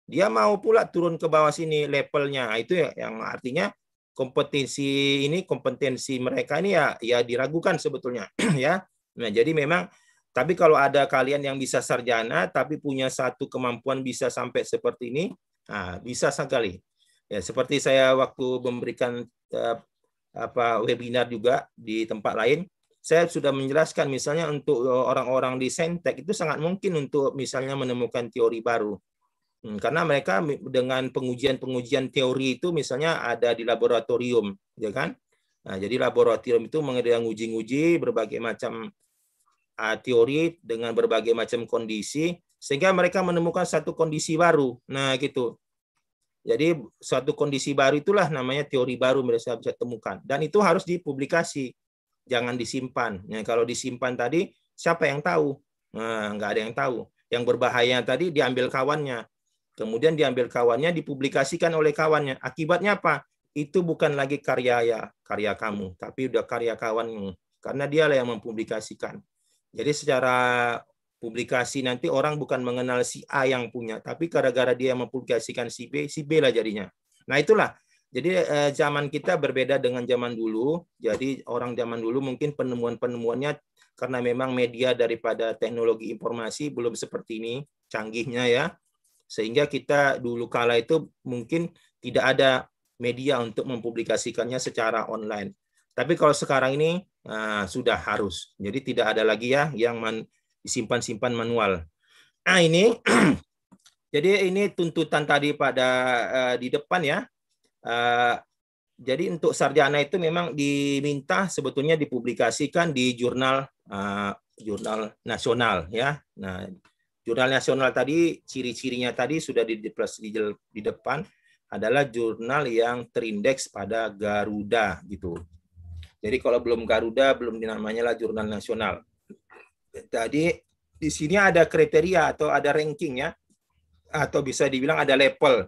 dia mau pula turun ke bawah sini levelnya. Nah, itu ya, yang artinya kompetensi ini kompetensi mereka ini ya ya diragukan sebetulnya [clears throat] ya. Nah, jadi memang tapi kalau ada kalian yang bisa sarjana tapi punya satu kemampuan bisa sampai seperti ini, nah, bisa sekali. Ya, seperti saya waktu memberikan eh, apa webinar juga di tempat lain saya sudah menjelaskan misalnya untuk e, orang-orang di Sentek itu sangat mungkin untuk misalnya menemukan teori baru. Hmm, karena mereka dengan pengujian-pengujian teori itu misalnya ada di laboratorium, ya kan? Nah, jadi laboratorium itu mengadakan uji-uji berbagai macam e, teori dengan berbagai macam kondisi sehingga mereka menemukan satu kondisi baru. Nah, gitu. Jadi suatu kondisi baru itulah namanya teori baru mereka bisa temukan dan itu harus dipublikasi, jangan disimpan. Nah, kalau disimpan tadi siapa yang tahu? Nah, nggak ada yang tahu. Yang berbahaya tadi diambil kawannya, kemudian diambil kawannya dipublikasikan oleh kawannya. Akibatnya apa? Itu bukan lagi karya ya karya kamu, tapi udah karya kawanmu karena dialah yang mempublikasikan. Jadi secara publikasi nanti orang bukan mengenal si A yang punya, tapi gara-gara dia mempublikasikan si B, si B lah jadinya. Nah itulah. Jadi eh, zaman kita berbeda dengan zaman dulu. Jadi orang zaman dulu mungkin penemuan-penemuannya karena memang media daripada teknologi informasi belum seperti ini canggihnya ya. Sehingga kita dulu kala itu mungkin tidak ada media untuk mempublikasikannya secara online. Tapi kalau sekarang ini eh, sudah harus. Jadi tidak ada lagi ya yang men disimpan-simpan manual. Nah, ini [clears throat] jadi ini tuntutan tadi pada uh, di depan ya. Uh, jadi untuk sarjana itu memang diminta sebetulnya dipublikasikan di jurnal uh, jurnal nasional ya. Nah, jurnal nasional tadi ciri-cirinya tadi sudah di, di, di depan adalah jurnal yang terindeks pada Garuda gitu. Jadi kalau belum Garuda belum dinamanya lah jurnal nasional. Jadi di sini ada kriteria atau ada ranking ya, atau bisa dibilang ada level.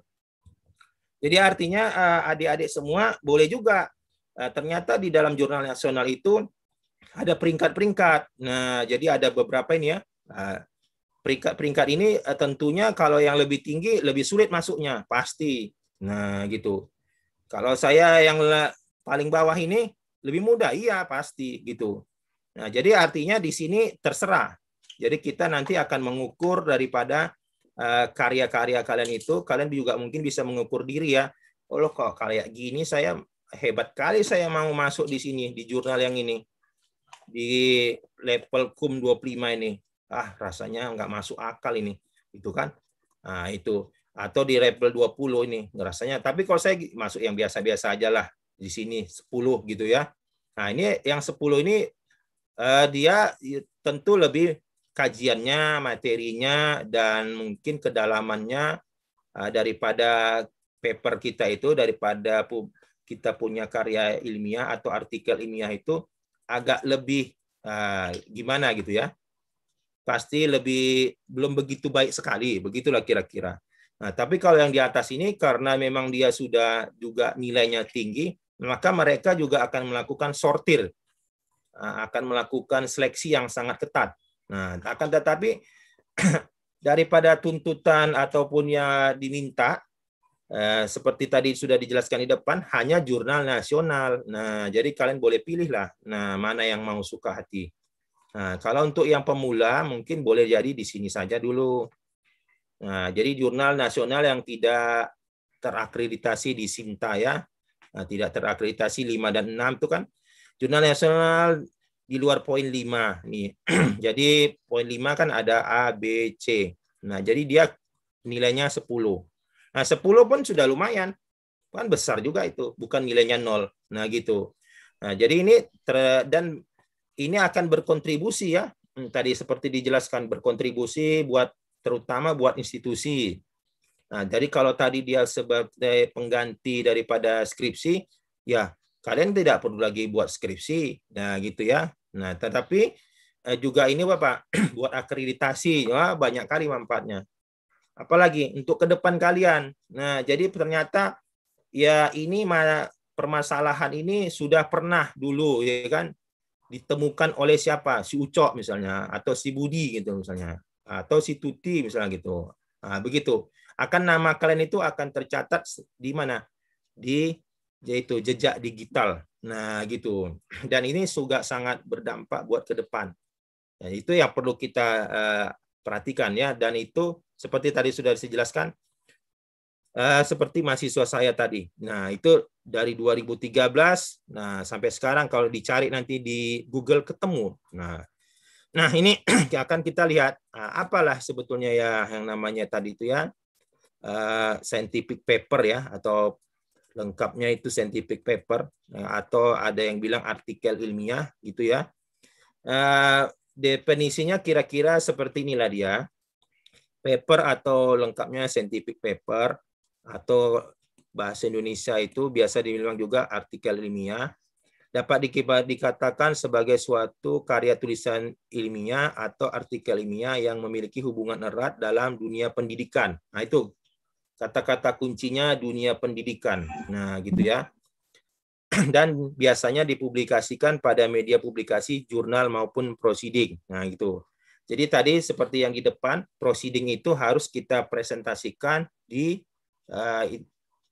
Jadi artinya eh, adik-adik semua boleh juga. Eh, ternyata di dalam jurnal nasional itu ada peringkat-peringkat. Nah, jadi ada beberapa ini ya. Eh, peringkat-peringkat ini tentunya kalau yang lebih tinggi lebih sulit masuknya, pasti. Nah, gitu. Kalau saya yang paling bawah ini lebih mudah, iya pasti gitu. Nah, jadi artinya di sini terserah. Jadi kita nanti akan mengukur daripada eh, karya-karya kalian itu, kalian juga mungkin bisa mengukur diri ya. Oh loh kok kayak gini saya hebat kali saya mau masuk di sini di jurnal yang ini di level kum 25 ini. Ah rasanya nggak masuk akal ini, itu kan? Nah, itu atau di level 20 ini rasanya. Tapi kalau saya masuk yang biasa-biasa aja lah di sini 10 gitu ya. Nah ini yang 10 ini uh, dia tentu lebih kajiannya, materinya, dan mungkin kedalamannya uh, daripada paper kita itu, daripada pu kita punya karya ilmiah atau artikel ilmiah itu agak lebih uh, gimana gitu ya. Pasti lebih belum begitu baik sekali, begitulah kira-kira. Nah, tapi kalau yang di atas ini karena memang dia sudah juga nilainya tinggi, maka mereka juga akan melakukan sortir Ah, akan melakukan seleksi yang sangat ketat. Nah, akan tetapi [clears throat] daripada tuntutan ataupun yang diminta eh, seperti tadi sudah dijelaskan di depan hanya jurnal nasional. Nah, jadi kalian boleh pilihlah nah mana yang mau suka hati. Nah, kalau untuk yang pemula mungkin boleh jadi di sini saja dulu. Nah, jadi jurnal nasional yang tidak terakreditasi di Sinta ya. Nah, tidak terakreditasi 5 dan 6 itu kan Jurnal nasional di luar poin 5 nih. [clears throat] jadi poin 5 kan ada A, B, C. Nah, jadi dia nilainya 10. Nah, 10 pun sudah lumayan. Kan besar juga itu, bukan nilainya nol. Nah, gitu. Nah, jadi ini ter, dan ini akan berkontribusi ya. Hmm, tadi seperti dijelaskan berkontribusi buat terutama buat institusi. Nah, jadi kalau tadi dia sebagai pengganti daripada skripsi, ya Kalian tidak perlu lagi buat skripsi, nah gitu ya. Nah, tetapi eh, juga ini Bapak [clears throat] buat akreditasi, ya banyak kali manfaatnya. Apalagi untuk ke depan kalian. Nah, jadi ternyata ya ini permasalahan ini sudah pernah dulu ya kan ditemukan oleh siapa? Si Ucok misalnya atau si Budi gitu misalnya atau si Tuti misalnya gitu. Nah, begitu. Akan nama kalian itu akan tercatat di mana? Di yaitu jejak digital. Nah, gitu. [clears throat] Dan ini juga sangat berdampak buat ke depan. Nah, itu yang perlu kita uh, perhatikan ya dan itu seperti tadi sudah dijelaskan uh, seperti mahasiswa saya tadi. Nah, itu dari 2013 nah sampai sekarang kalau dicari nanti di Google ketemu. Nah, Nah, ini [clears throat] akan kita lihat nah, apalah sebetulnya ya yang namanya tadi itu ya uh, scientific paper ya atau lengkapnya itu scientific paper eh, atau ada yang bilang artikel ilmiah gitu ya. Eh, definisinya kira-kira seperti inilah dia. Paper atau lengkapnya scientific paper atau bahasa Indonesia itu biasa dibilang juga artikel ilmiah dapat dikatakan sebagai suatu karya tulisan ilmiah atau artikel ilmiah yang memiliki hubungan erat dalam dunia pendidikan. Nah itu kata-kata kuncinya dunia pendidikan. Nah, gitu ya. [clears throat] Dan biasanya dipublikasikan pada media publikasi, jurnal maupun proceeding. Nah, gitu. Jadi tadi seperti yang di depan, proceeding itu harus kita presentasikan di uh,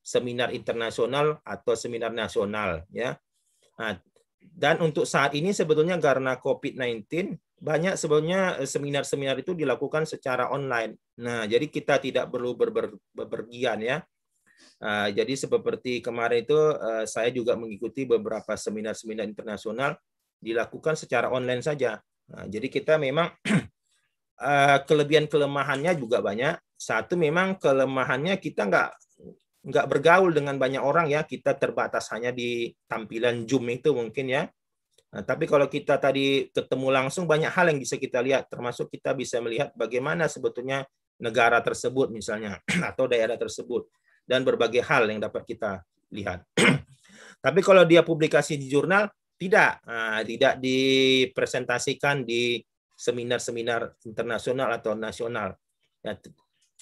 seminar internasional atau seminar nasional, ya. Nah, dan untuk saat ini sebetulnya karena COVID-19 banyak sebenarnya eh, seminar-seminar itu dilakukan secara online. Nah, jadi kita tidak perlu berpergian ya. Uh, jadi seperti kemarin itu eh, saya juga mengikuti beberapa seminar-seminar internasional dilakukan secara online saja. Ah, jadi kita memang [clears throat] ah, kelebihan kelemahannya juga banyak. Satu memang kelemahannya kita nggak nggak bergaul dengan banyak orang ya. Kita terbatas hanya di tampilan Zoom itu mungkin ya Nah, tapi kalau kita tadi ketemu langsung banyak hal yang bisa kita lihat, termasuk kita bisa melihat bagaimana sebetulnya negara tersebut misalnya [clears throat] atau daerah tersebut dan berbagai hal yang dapat kita lihat. [clears throat] tapi kalau dia publikasi di jurnal tidak nah, tidak dipresentasikan di seminar-seminar internasional atau nasional. Ya,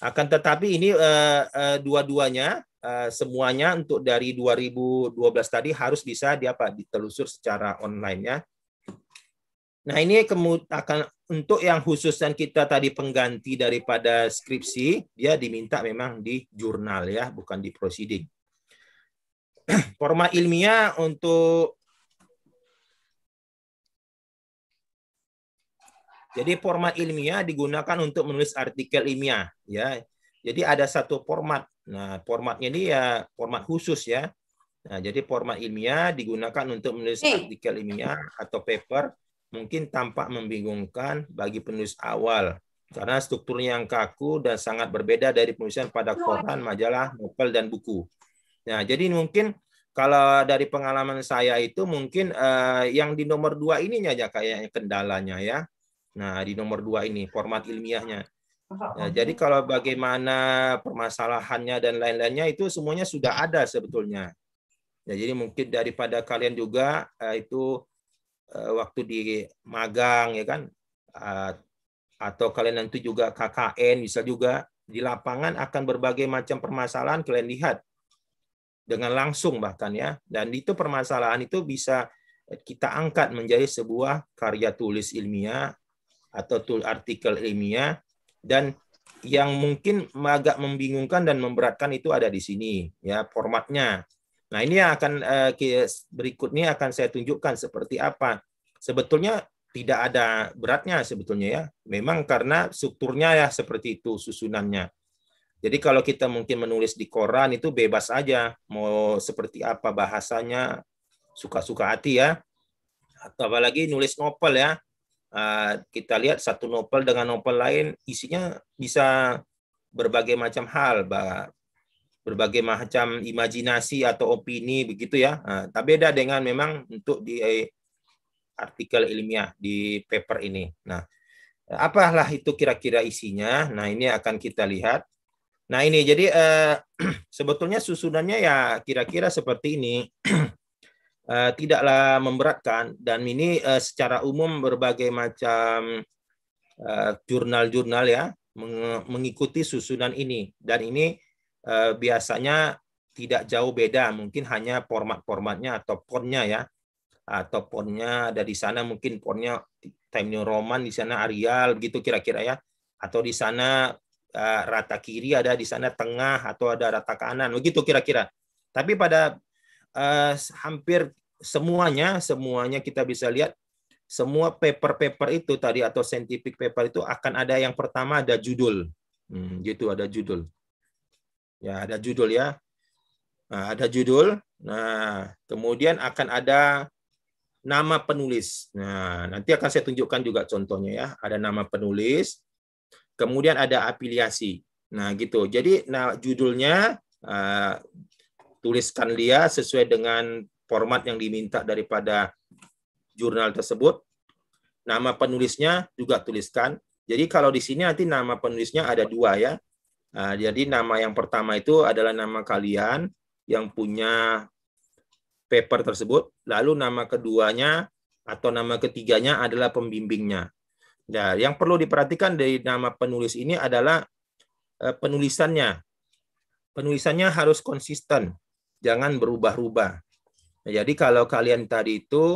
akan tetapi ini uh, uh, dua-duanya Eh, semuanya untuk dari 2012 tadi harus bisa dia apa ditelusur secara online ya. Nah, ini akan untuk yang khusus dan kita tadi pengganti daripada skripsi, dia diminta memang di jurnal ya, bukan di proceeding. [clears throat] Format ilmiah untuk Jadi format ilmiah digunakan untuk menulis artikel ilmiah ya. Jadi ada satu format Nah, formatnya ini ya format khusus ya. Nah, jadi format ilmiah digunakan untuk menulis hey. artikel ilmiah atau paper mungkin tampak membingungkan bagi penulis awal karena strukturnya yang kaku dan sangat berbeda dari penulisan pada koran, majalah, novel dan buku. Nah, jadi mungkin kalau dari pengalaman saya itu mungkin uh, yang di nomor dua ininya aja kayaknya kendalanya ya. Nah, di nomor dua ini format ilmiahnya. Ya, jadi kalau bagaimana permasalahannya dan lain-lainnya itu semuanya sudah ada sebetulnya. Ya, jadi mungkin daripada kalian juga eh, itu eh, waktu di magang ya kan eh, atau kalian nanti juga KKN bisa juga di lapangan akan berbagai macam permasalahan kalian lihat dengan langsung bahkan ya dan itu permasalahan itu bisa kita angkat menjadi sebuah karya tulis ilmiah atau tul artikel ilmiah dan yang mungkin agak membingungkan dan memberatkan itu ada di sini ya formatnya. Nah, ini yang akan eh, berikutnya akan saya tunjukkan seperti apa. Sebetulnya tidak ada beratnya sebetulnya ya. Memang karena strukturnya ya seperti itu susunannya. Jadi kalau kita mungkin menulis di koran itu bebas aja mau seperti apa bahasanya suka-suka hati ya. Atau apalagi nulis novel ya. Ah, kita lihat satu novel dengan novel lain isinya bisa berbagai macam hal, berbagai macam imajinasi atau opini begitu ya. Uh, tak beda dengan memang untuk di eh, artikel ilmiah di paper ini. Nah, apalah itu kira-kira isinya? Nah, ini akan kita lihat. Nah, ini jadi eh, [clears throat] sebetulnya susunannya ya kira-kira seperti ini. [clears throat] Eh, tidaklah memberatkan dan ini uh, secara umum berbagai macam eh, jurnal-jurnal uh, ya meng mengikuti susunan ini dan ini uh, biasanya tidak jauh beda mungkin hanya format-formatnya atau fontnya ya atau fontnya ada di sana mungkin fontnya Time New Roman di sana Arial gitu kira-kira ya atau di sana uh, rata kiri ada di sana tengah atau ada rata kanan begitu kira-kira tapi pada uh, hampir semuanya semuanya kita bisa lihat semua paper-paper itu tadi atau scientific paper itu akan ada yang pertama ada judul. Hmm, gitu ada judul. Ya, ada judul ya. Nah, ada judul. Nah, kemudian akan ada nama penulis. Nah, nanti akan saya tunjukkan juga contohnya ya. Ada nama penulis, kemudian ada afiliasi. Nah, gitu. Jadi nah judulnya eh, tuliskan dia sesuai dengan format yang diminta daripada jurnal tersebut. Nama penulisnya juga tuliskan. Jadi kalau di sini nanti nama penulisnya ada dua ya. Ah, jadi nama yang pertama itu adalah nama kalian yang punya paper tersebut. Lalu nama keduanya atau nama ketiganya adalah pembimbingnya. Nah, yang perlu diperhatikan dari nama penulis ini adalah eh, penulisannya. Penulisannya harus konsisten jangan berubah-ubah. Jadi kalau kalian tadi itu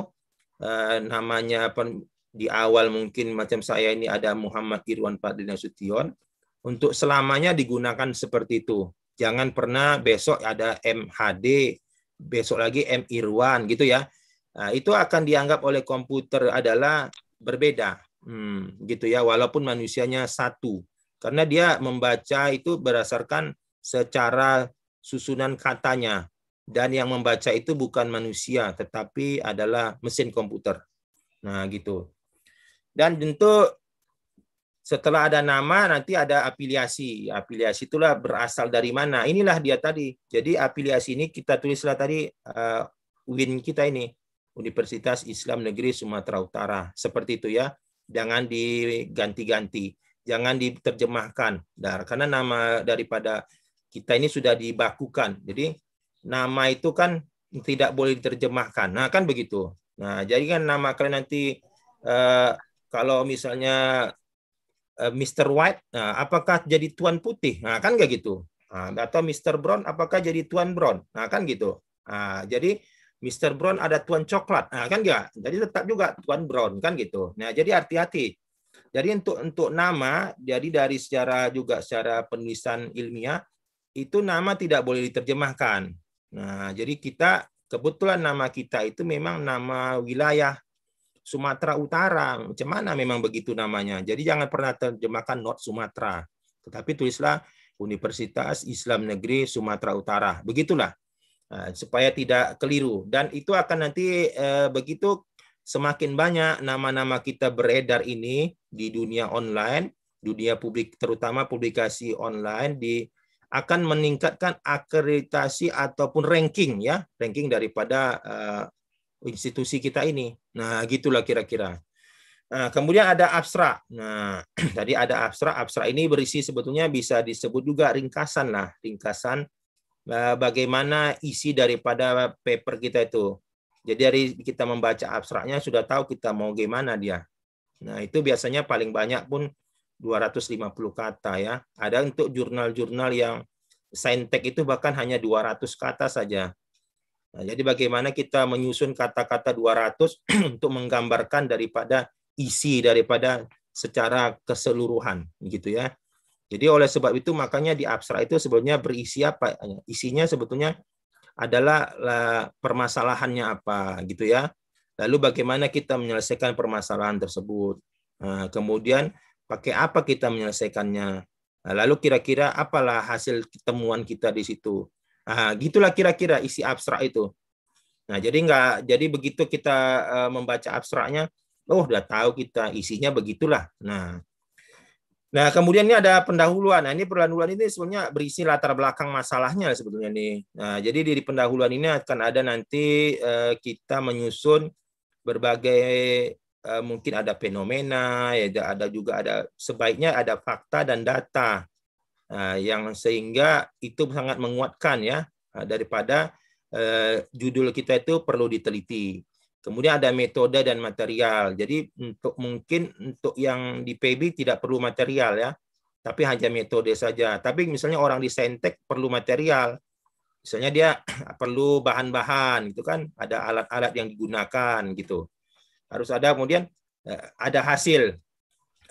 eh, namanya pen, di awal mungkin macam saya ini ada Muhammad Irwan Fadlina Sution, untuk selamanya digunakan seperti itu. Jangan pernah besok ada MHD, besok lagi M Irwan gitu ya. Nah, itu akan dianggap oleh komputer adalah berbeda. Hmm, gitu ya, walaupun manusianya satu. Karena dia membaca itu berdasarkan secara susunan katanya dan yang membaca itu bukan manusia tetapi adalah mesin komputer. Nah, gitu. Dan tentu setelah ada nama nanti ada afiliasi. Afiliasi itulah berasal dari mana? Inilah dia tadi. Jadi afiliasi ini kita tulislah tadi uh, eh, win kita ini Universitas Islam Negeri Sumatera Utara. Seperti itu ya. Jangan diganti-ganti. Jangan diterjemahkan. Nah, karena nama daripada kita ini sudah dibakukan. Jadi nama itu kan tidak boleh diterjemahkan. Nah, kan begitu. Nah, jadi kan nama kalian nanti eh, kalau misalnya eh, Mr. White, nah, apakah jadi tuan putih? Nah, kan nggak gitu. Nah, atau Mr. Brown, apakah jadi tuan Brown? Nah, kan gitu. Nah, jadi Mr. Brown ada tuan coklat. Nah, kan nggak. Jadi tetap juga tuan Brown, kan gitu. Nah, jadi hati-hati. Jadi untuk untuk nama, jadi dari secara juga secara penulisan ilmiah itu nama tidak boleh diterjemahkan. Nah, jadi kita kebetulan nama kita itu memang nama wilayah Sumatera Utara. Macam mana memang begitu namanya. Jadi jangan pernah terjemahkan North Sumatera. Tetapi tulislah Universitas Islam Negeri Sumatera Utara. Begitulah. Nah, supaya tidak keliru. Dan itu akan nanti eh, begitu semakin banyak nama-nama kita beredar ini di dunia online, dunia publik terutama publikasi online di akan meningkatkan akreditasi ataupun ranking ya, ranking daripada uh, institusi kita ini. Nah, gitulah kira-kira. Nah, kemudian ada abstrak. Nah, [clears throat] tadi ada abstrak. Abstrak ini berisi sebetulnya bisa disebut juga ringkasan lah, ringkasan eh, bagaimana isi daripada paper kita itu. Jadi dari kita membaca abstraknya sudah tahu kita mau gimana dia. Nah, itu biasanya paling banyak pun 250 kata ya. Ada untuk jurnal-jurnal yang saintek itu bahkan hanya 200 kata saja. Nah, jadi bagaimana kita menyusun kata-kata 200 [clears throat] untuk menggambarkan daripada isi daripada secara keseluruhan gitu ya. Jadi oleh sebab itu makanya di abstrak itu sebenarnya berisi apa? Isinya sebetulnya adalah permasalahannya apa gitu ya. Lalu bagaimana kita menyelesaikan permasalahan tersebut. Nah, kemudian pakai apa kita menyelesaikannya. Nah, lalu kira-kira apalah hasil temuan kita di situ. Nah, gitulah kira-kira isi abstrak itu. Nah, jadi nggak jadi begitu kita uh, membaca abstraknya, oh udah tahu kita isinya begitulah. Nah, Nah, kemudian ini ada pendahuluan. Nah, ini pendahuluan ini sebenarnya berisi latar belakang masalahnya sebetulnya nih. Nah, jadi di pendahuluan ini akan ada nanti eh, kita menyusun berbagai Eh, mungkin ada fenomena, ya ada juga ada sebaiknya ada fakta dan data eh, yang sehingga itu sangat menguatkan ya eh, daripada judul kita itu perlu diteliti. Kemudian ada metode dan material. Jadi untuk mungkin untuk yang di PB tidak perlu material ya, tapi hanya metode saja. Tapi misalnya orang di Saintek perlu material. Misalnya dia [clears throat] perlu bahan-bahan gitu kan, ada alat-alat yang digunakan gitu harus ada kemudian eh, ada hasil,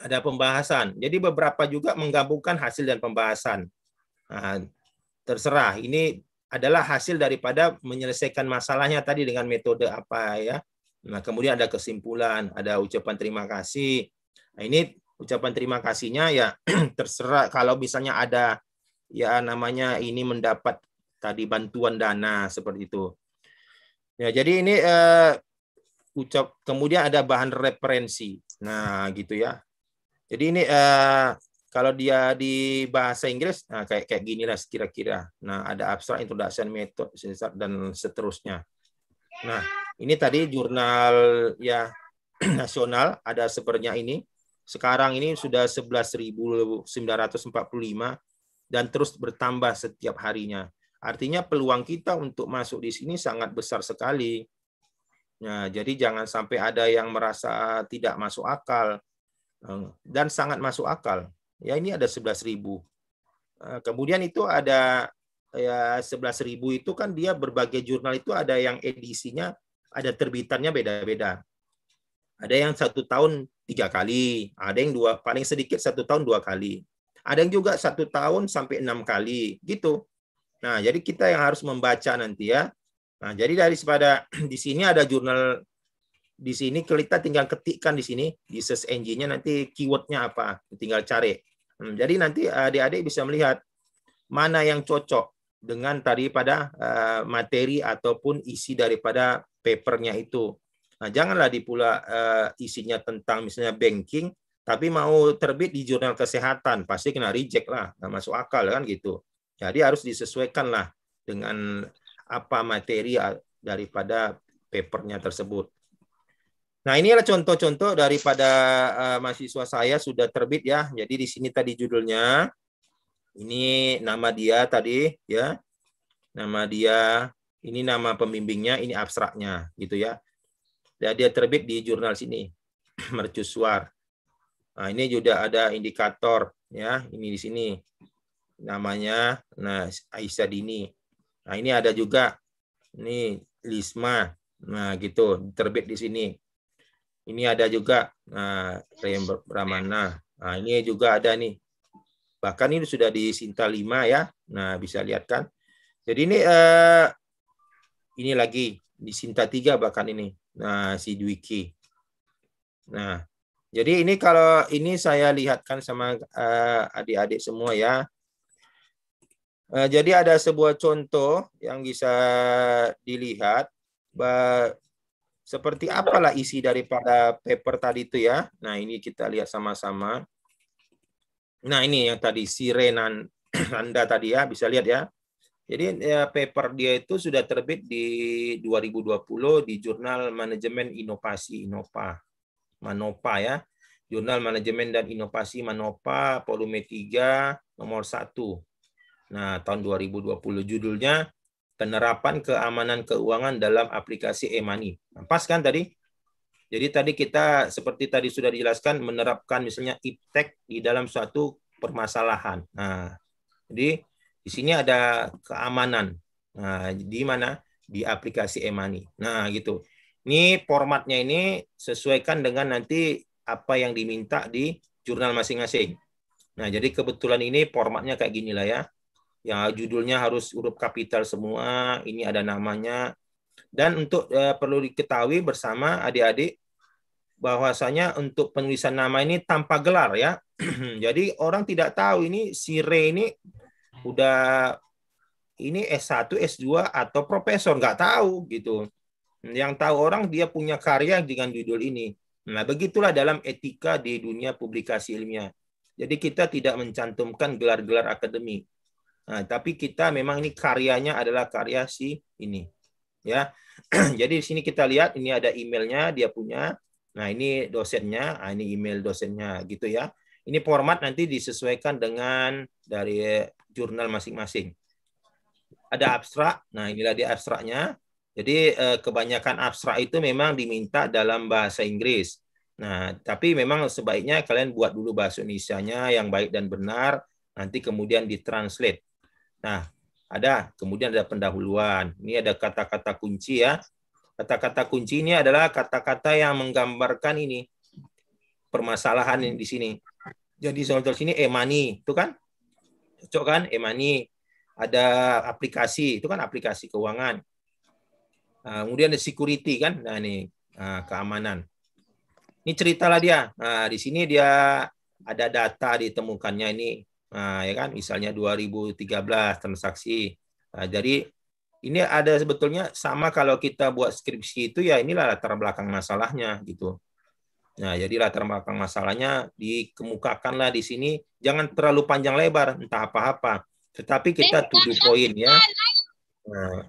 ada pembahasan. Jadi beberapa juga menggabungkan hasil dan pembahasan. Nah, terserah ini adalah hasil daripada menyelesaikan masalahnya tadi dengan metode apa ya. Nah, kemudian ada kesimpulan, ada ucapan terima kasih. Nah, ini ucapan terima kasihnya ya [clears throat] terserah kalau misalnya ada ya namanya ini mendapat tadi bantuan dana seperti itu. Ya, jadi ini eh, ucap kemudian ada bahan referensi. Nah, gitu ya. Jadi ini uh, kalau dia di bahasa Inggris nah kayak kayak gini lah kira-kira. Nah, ada abstract introduction method dan seterusnya. Nah, ini tadi jurnal ya [clears throat] nasional ada sebenarnya ini. Sekarang ini sudah 11.945 dan terus bertambah setiap harinya. Artinya peluang kita untuk masuk di sini sangat besar sekali Nah, jadi jangan sampai ada yang merasa tidak masuk akal dan sangat masuk akal. Ya ini ada 11.000. Eh, kemudian itu ada ya 11.000 itu kan dia berbagai jurnal itu ada yang edisinya ada terbitannya beda-beda. Ada yang satu tahun tiga kali, ada yang dua paling sedikit satu tahun dua kali, ada yang juga satu tahun sampai enam kali gitu. Nah jadi kita yang harus membaca nanti ya Nah, jadi dari [clears throat] di sini ada jurnal di sini kita tinggal ketikkan di sini di search engine-nya nanti keywordnya apa, tinggal cari. Hmm, jadi nanti eh, adik-adik bisa melihat mana yang cocok dengan tadi pada eh, materi ataupun isi daripada papernya itu. Nah, janganlah dipula uh, eh, isinya tentang misalnya banking, tapi mau terbit di jurnal kesehatan pasti kena reject lah, nggak masuk akal kan gitu. Jadi harus disesuaikan lah dengan apa materi daripada papernya tersebut. Nah, inilah contoh-contoh daripada uh, mahasiswa saya sudah terbit ya. Jadi di sini tadi judulnya ini nama dia tadi ya. Nama dia, ini nama pembimbingnya, ini abstraknya gitu ya. Dan dia terbit di jurnal sini, [clears throat] mercusuar. Nah, ini juga ada indikator ya, ini di sini. Namanya nah Aisyah Dini. Nah, ini ada juga nih Lisma. Nah, gitu, terbit di sini. Ini ada juga nah Ramana. Nah, ini juga ada nih. Bahkan ini sudah di Sinta 5 ya. Nah, bisa lihat kan. Jadi ini eh ini lagi di Sinta 3 bahkan ini. Nah, si Dwiki. Nah, jadi ini kalau ini saya lihatkan sama eh, adik-adik uh, adik -adik semua ya. Eh, jadi ada sebuah contoh yang bisa dilihat seperti apalah isi daripada paper tadi itu ya. Nah, ini kita lihat sama-sama. Nah, ini yang tadi sirenan Anda tadi ya, bisa lihat ya. Jadi ya, paper dia itu sudah terbit di 2020 di Jurnal Manajemen Inovasi Innova. Manopa ya. Jurnal Manajemen dan Inovasi Manopa volume 3 nomor 1 Nah, tahun 2020 judulnya penerapan keamanan keuangan dalam aplikasi e-money. Nah, pas kan tadi? Jadi tadi kita seperti tadi sudah dijelaskan menerapkan misalnya iptek di dalam suatu permasalahan. Nah, jadi di sini ada keamanan. Nah, di mana? Di aplikasi e-money. Nah, gitu. Ini formatnya ini sesuaikan dengan nanti apa yang diminta di jurnal masing-masing. Nah, jadi kebetulan ini formatnya kayak gini lah ya ya judulnya harus huruf kapital semua, ini ada namanya. Dan untuk uh, perlu diketahui bersama adik-adik bahwasanya untuk penulisan nama ini tanpa gelar ya. [clears throat] Jadi orang tidak tahu ini si Re ini udah ini S1, S2 atau profesor nggak tahu gitu. Yang tahu orang dia punya karya dengan judul ini. Nah, begitulah dalam etika di dunia publikasi ilmiah. Jadi kita tidak mencantumkan gelar-gelar akademik Nah, tapi kita memang ini karyanya adalah karya si ini. Ya. [clears throat] Jadi di sini kita lihat ini ada emailnya dia punya. Nah, ini dosennya, nah, ini email dosennya gitu ya. Ini format nanti disesuaikan dengan dari jurnal masing-masing. Ada abstrak. Nah, inilah dia abstraknya. Jadi eh, kebanyakan abstrak itu memang diminta dalam bahasa Inggris. Nah, tapi memang sebaiknya kalian buat dulu bahasa Indonesia-nya yang baik dan benar, nanti kemudian ditranslate. Nah, ada. Kemudian ada pendahuluan. Ini ada kata-kata kunci ya. Kata-kata kunci ini adalah kata-kata yang menggambarkan ini permasalahan di sini. Jadi soal sini emani, itu kan cocok kan emani. Ada aplikasi, itu kan aplikasi keuangan. Nah, kemudian ada security kan, nah ini ah, keamanan. Ini ceritalah dia. Nah, di sini dia ada data ditemukannya ini Nah, ya kan misalnya 2013 transaksi. Nah, jadi ini ada sebetulnya sama kalau kita buat skripsi itu ya inilah latar belakang masalahnya gitu. Nah, jadi latar belakang masalahnya dikemukakanlah di sini. Jangan terlalu panjang lebar, entah apa-apa. Tetapi kita tuduh poin ya. Nah,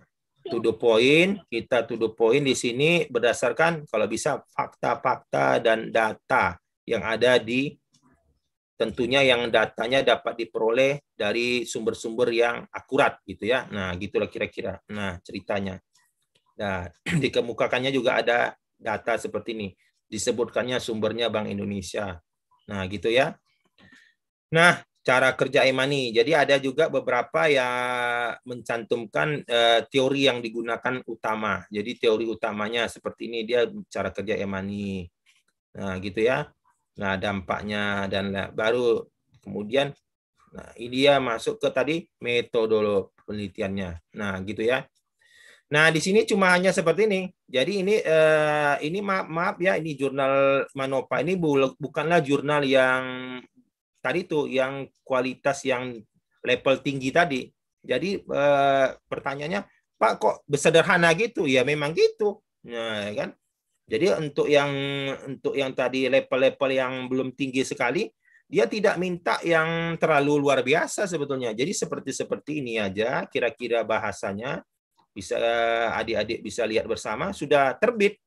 tuduh poin, kita tuduh poin di sini berdasarkan kalau bisa fakta-fakta dan data yang ada di tentunya yang datanya dapat diperoleh dari sumber-sumber yang akurat gitu ya. Nah, gitulah kira-kira. Nah, ceritanya. Nah, [clears throat] dikemukakannya juga ada data seperti ini. Disebutkannya sumbernya Bank Indonesia. Nah, gitu ya. Nah, cara kerja e Jadi ada juga beberapa yang mencantumkan uh, teori yang digunakan utama. Jadi teori utamanya seperti ini dia cara kerja e Nah, gitu ya nah dampaknya dan nah, baru kemudian nah ini dia masuk ke tadi metodologi penelitiannya nah gitu ya nah di sini cuma hanya seperti ini jadi ini eh, ini maaf maaf ya ini jurnal Manopa ini bu, bukanlah jurnal yang tadi tuh yang kualitas yang level tinggi tadi jadi eh, pertanyaannya Pak kok sederhana gitu ya memang gitu nah ya kan jadi untuk yang untuk yang tadi level-level yang belum tinggi sekali, dia tidak minta yang terlalu luar biasa sebetulnya. Jadi seperti seperti ini aja kira-kira bahasanya bisa adik-adik bisa lihat bersama sudah terbit.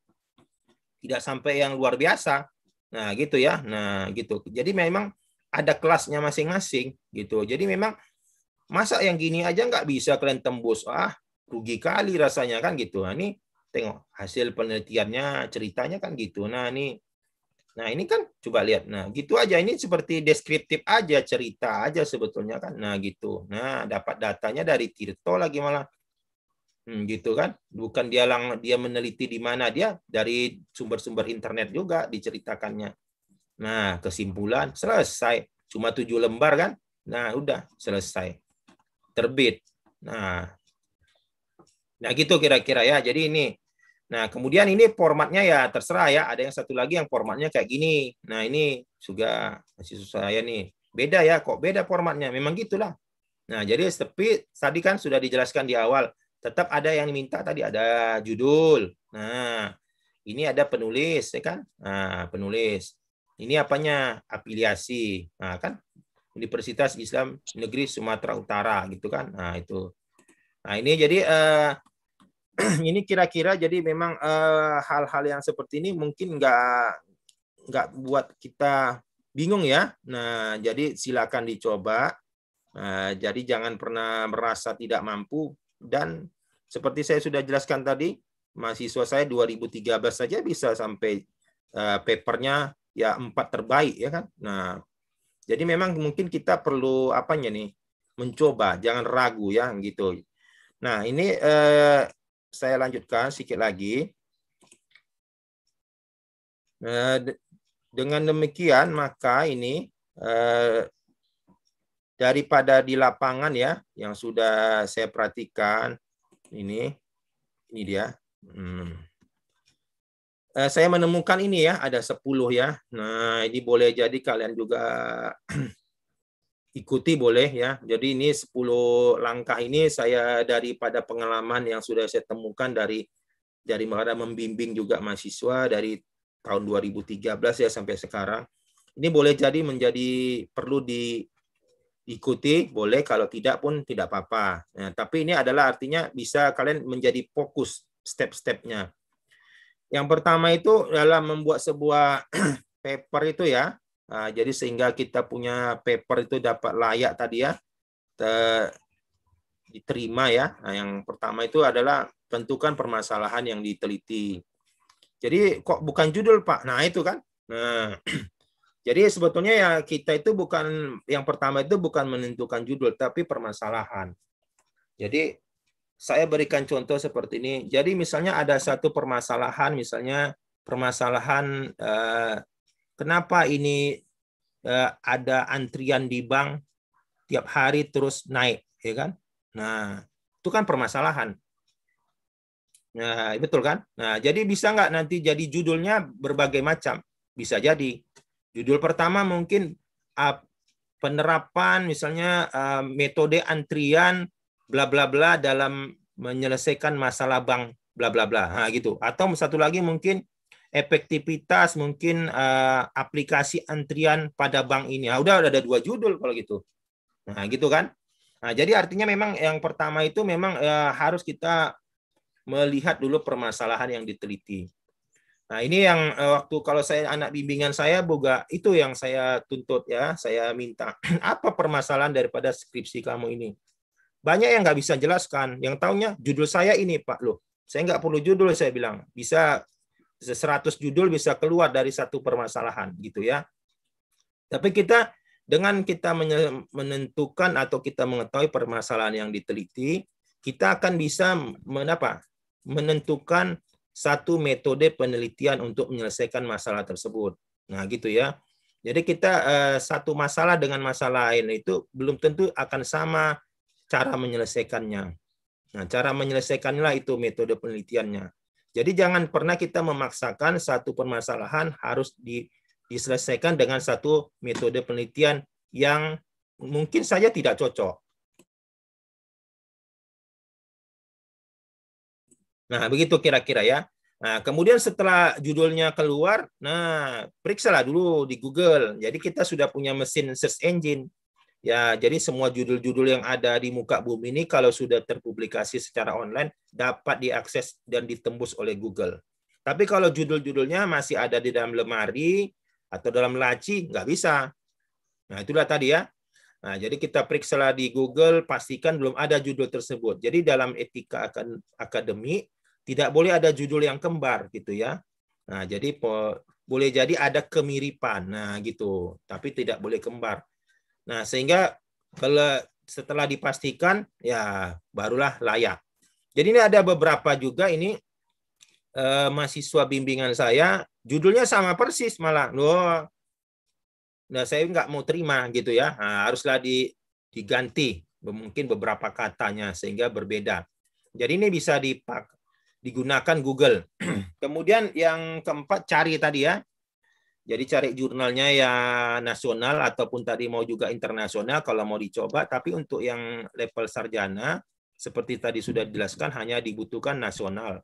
Tidak sampai yang luar biasa. Nah, gitu ya. Nah, gitu. Jadi memang ada kelasnya masing-masing gitu. Jadi memang masa yang gini aja nggak bisa kalian tembus. Ah, rugi kali rasanya kan gitu. Nah, ini Tengok hasil penelitiannya, ceritanya kan gitu. Nah, ini Nah, ini kan coba lihat. Nah, gitu aja ini seperti deskriptif aja, cerita aja sebetulnya kan. Nah, gitu. Nah, dapat datanya dari Tirto lagi malah. Hmm, gitu kan. Bukan dia lang dia meneliti di mana dia dari sumber-sumber internet juga diceritakannya. Nah, kesimpulan selesai. Cuma tujuh lembar kan? Nah, udah selesai. Terbit. Nah. Nah, gitu kira-kira ya. Jadi ini Nah, kemudian ini formatnya ya terserah ya. Ada yang satu lagi yang formatnya kayak gini. Nah, ini juga masih susah ya nih. Beda ya, kok beda formatnya. Memang gitulah. Nah, jadi tapi tadi kan sudah dijelaskan di awal. Tetap ada yang diminta tadi ada judul. Nah, ini ada penulis, ya kan? Nah, penulis. Ini apanya? Afiliasi. Nah, kan? Universitas Islam Negeri Sumatera Utara gitu kan. Nah, itu. Nah, ini jadi eh, [clears throat] ini kira-kira jadi memang eh, hal-hal uh, yang seperti ini mungkin nggak nggak buat kita bingung ya. Nah, jadi silakan dicoba. Uh, jadi jangan pernah merasa tidak mampu dan seperti saya sudah jelaskan tadi, mahasiswa saya 2013 saja bisa sampai uh, papernya ya empat terbaik ya kan. Nah, jadi memang mungkin kita perlu apanya nih mencoba, jangan ragu ya gitu. Nah, ini eh, saya lanjutkan sedikit lagi. Eh, dengan demikian maka ini eh, daripada di lapangan ya yang sudah saya perhatikan ini ini dia. Hmm. Eh, saya menemukan ini ya ada 10 ya. Nah, ini boleh jadi kalian juga [clears throat] ikuti boleh ya. Jadi ini 10 langkah ini saya daripada pengalaman yang sudah saya temukan dari dari mana membimbing juga mahasiswa dari tahun 2013 ya sampai sekarang. Ini boleh jadi menjadi perlu diikuti, boleh kalau tidak pun tidak apa-apa. Nah, tapi ini adalah artinya bisa kalian menjadi fokus step-stepnya. Yang pertama itu dalam membuat sebuah [clears throat] paper itu ya, Ah, jadi sehingga kita punya paper itu dapat layak tadi ya, diterima ya. Nah, yang pertama itu adalah tentukan permasalahan yang diteliti. Jadi kok bukan judul Pak? Nah itu kan. Nah, [clears throat] jadi sebetulnya ya kita itu bukan yang pertama itu bukan menentukan judul tapi permasalahan. Jadi saya berikan contoh seperti ini. Jadi misalnya ada satu permasalahan, misalnya permasalahan eh, Kenapa ini uh, ada antrian di bank tiap hari terus naik, ya kan? Nah, itu kan permasalahan. Nah, betul kan? Nah, jadi bisa nggak nanti jadi judulnya berbagai macam? Bisa jadi. Judul pertama mungkin uh, penerapan misalnya uh, metode antrian bla bla bla dalam menyelesaikan masalah bank bla bla bla. Nah, gitu. Atau satu lagi mungkin efektivitas mungkin uh, aplikasi antrian pada bank ini. Nah, udah udah ada dua judul kalau gitu. Nah, gitu kan? Nah, jadi artinya memang yang pertama itu memang uh, harus kita melihat dulu permasalahan yang diteliti. Nah, ini yang uh, waktu kalau saya anak bimbingan saya boga itu yang saya tuntut ya, saya minta [clears throat] apa permasalahan daripada skripsi kamu ini. Banyak yang nggak bisa jelaskan, yang tahunya judul saya ini Pak loh. Saya nggak perlu judul, saya bilang. Bisa 100 judul bisa keluar dari satu permasalahan gitu ya. Tapi kita dengan kita menentukan atau kita mengetahui permasalahan yang diteliti, kita akan bisa menapa? menentukan satu metode penelitian untuk menyelesaikan masalah tersebut. Nah, gitu ya. Jadi kita eh, satu masalah dengan masalah lain itu belum tentu akan sama cara menyelesaikannya. Nah, cara menyelesaikannya itu metode penelitiannya. Jadi jangan pernah kita memaksakan satu permasalahan harus di, diselesaikan dengan satu metode penelitian yang mungkin saja tidak cocok. Nah, begitu kira-kira ya. Nah, kemudian setelah judulnya keluar, nah, periksalah dulu di Google. Jadi kita sudah punya mesin search engine. Ya, jadi semua judul-judul yang ada di muka bumi ini kalau sudah terpublikasi secara online dapat diakses dan ditembus oleh Google. Tapi kalau judul-judulnya masih ada di dalam lemari atau dalam laci, nggak bisa. Nah, itulah tadi ya. Nah, jadi kita periksa di Google, pastikan belum ada judul tersebut. Jadi dalam etika akademi tidak boleh ada judul yang kembar gitu ya. Nah, jadi boleh jadi ada kemiripan. Nah, gitu. Tapi tidak boleh kembar. Nah, sehingga kalau setelah dipastikan ya barulah layak. Jadi ini ada beberapa juga ini eh, mahasiswa bimbingan saya judulnya sama persis malah. Loh, nah saya nggak mau terima gitu ya. Nah, haruslah di, diganti mungkin beberapa katanya sehingga berbeda. Jadi ini bisa dipak digunakan Google. [clears throat] Kemudian yang keempat cari tadi ya. Jadi cari jurnalnya ya nasional ataupun tadi mau juga internasional kalau mau dicoba. Tapi untuk yang level sarjana, seperti tadi sudah dijelaskan, hanya dibutuhkan nasional.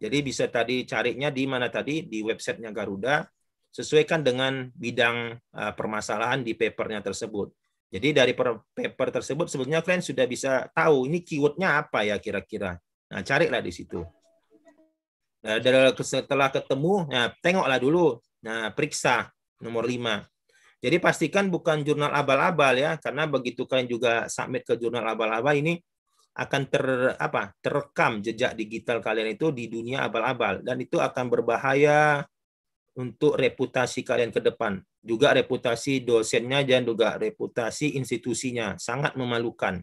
Jadi bisa tadi carinya di mana tadi di websitenya Garuda, sesuaikan dengan bidang eh, permasalahan di papernya tersebut. Jadi dari paper tersebut sebetulnya kalian sudah bisa tahu ini keywordnya apa ya kira-kira. Nah carilah di situ. Nah, setelah ketemu, nah, tengoklah dulu Nah, periksa nomor 5. Jadi pastikan bukan jurnal abal-abal ya, karena begitu kalian juga submit ke jurnal abal-abal ini akan ter apa terekam jejak digital kalian itu di dunia abal-abal dan itu akan berbahaya untuk reputasi kalian ke depan, juga reputasi dosennya dan juga reputasi institusinya sangat memalukan.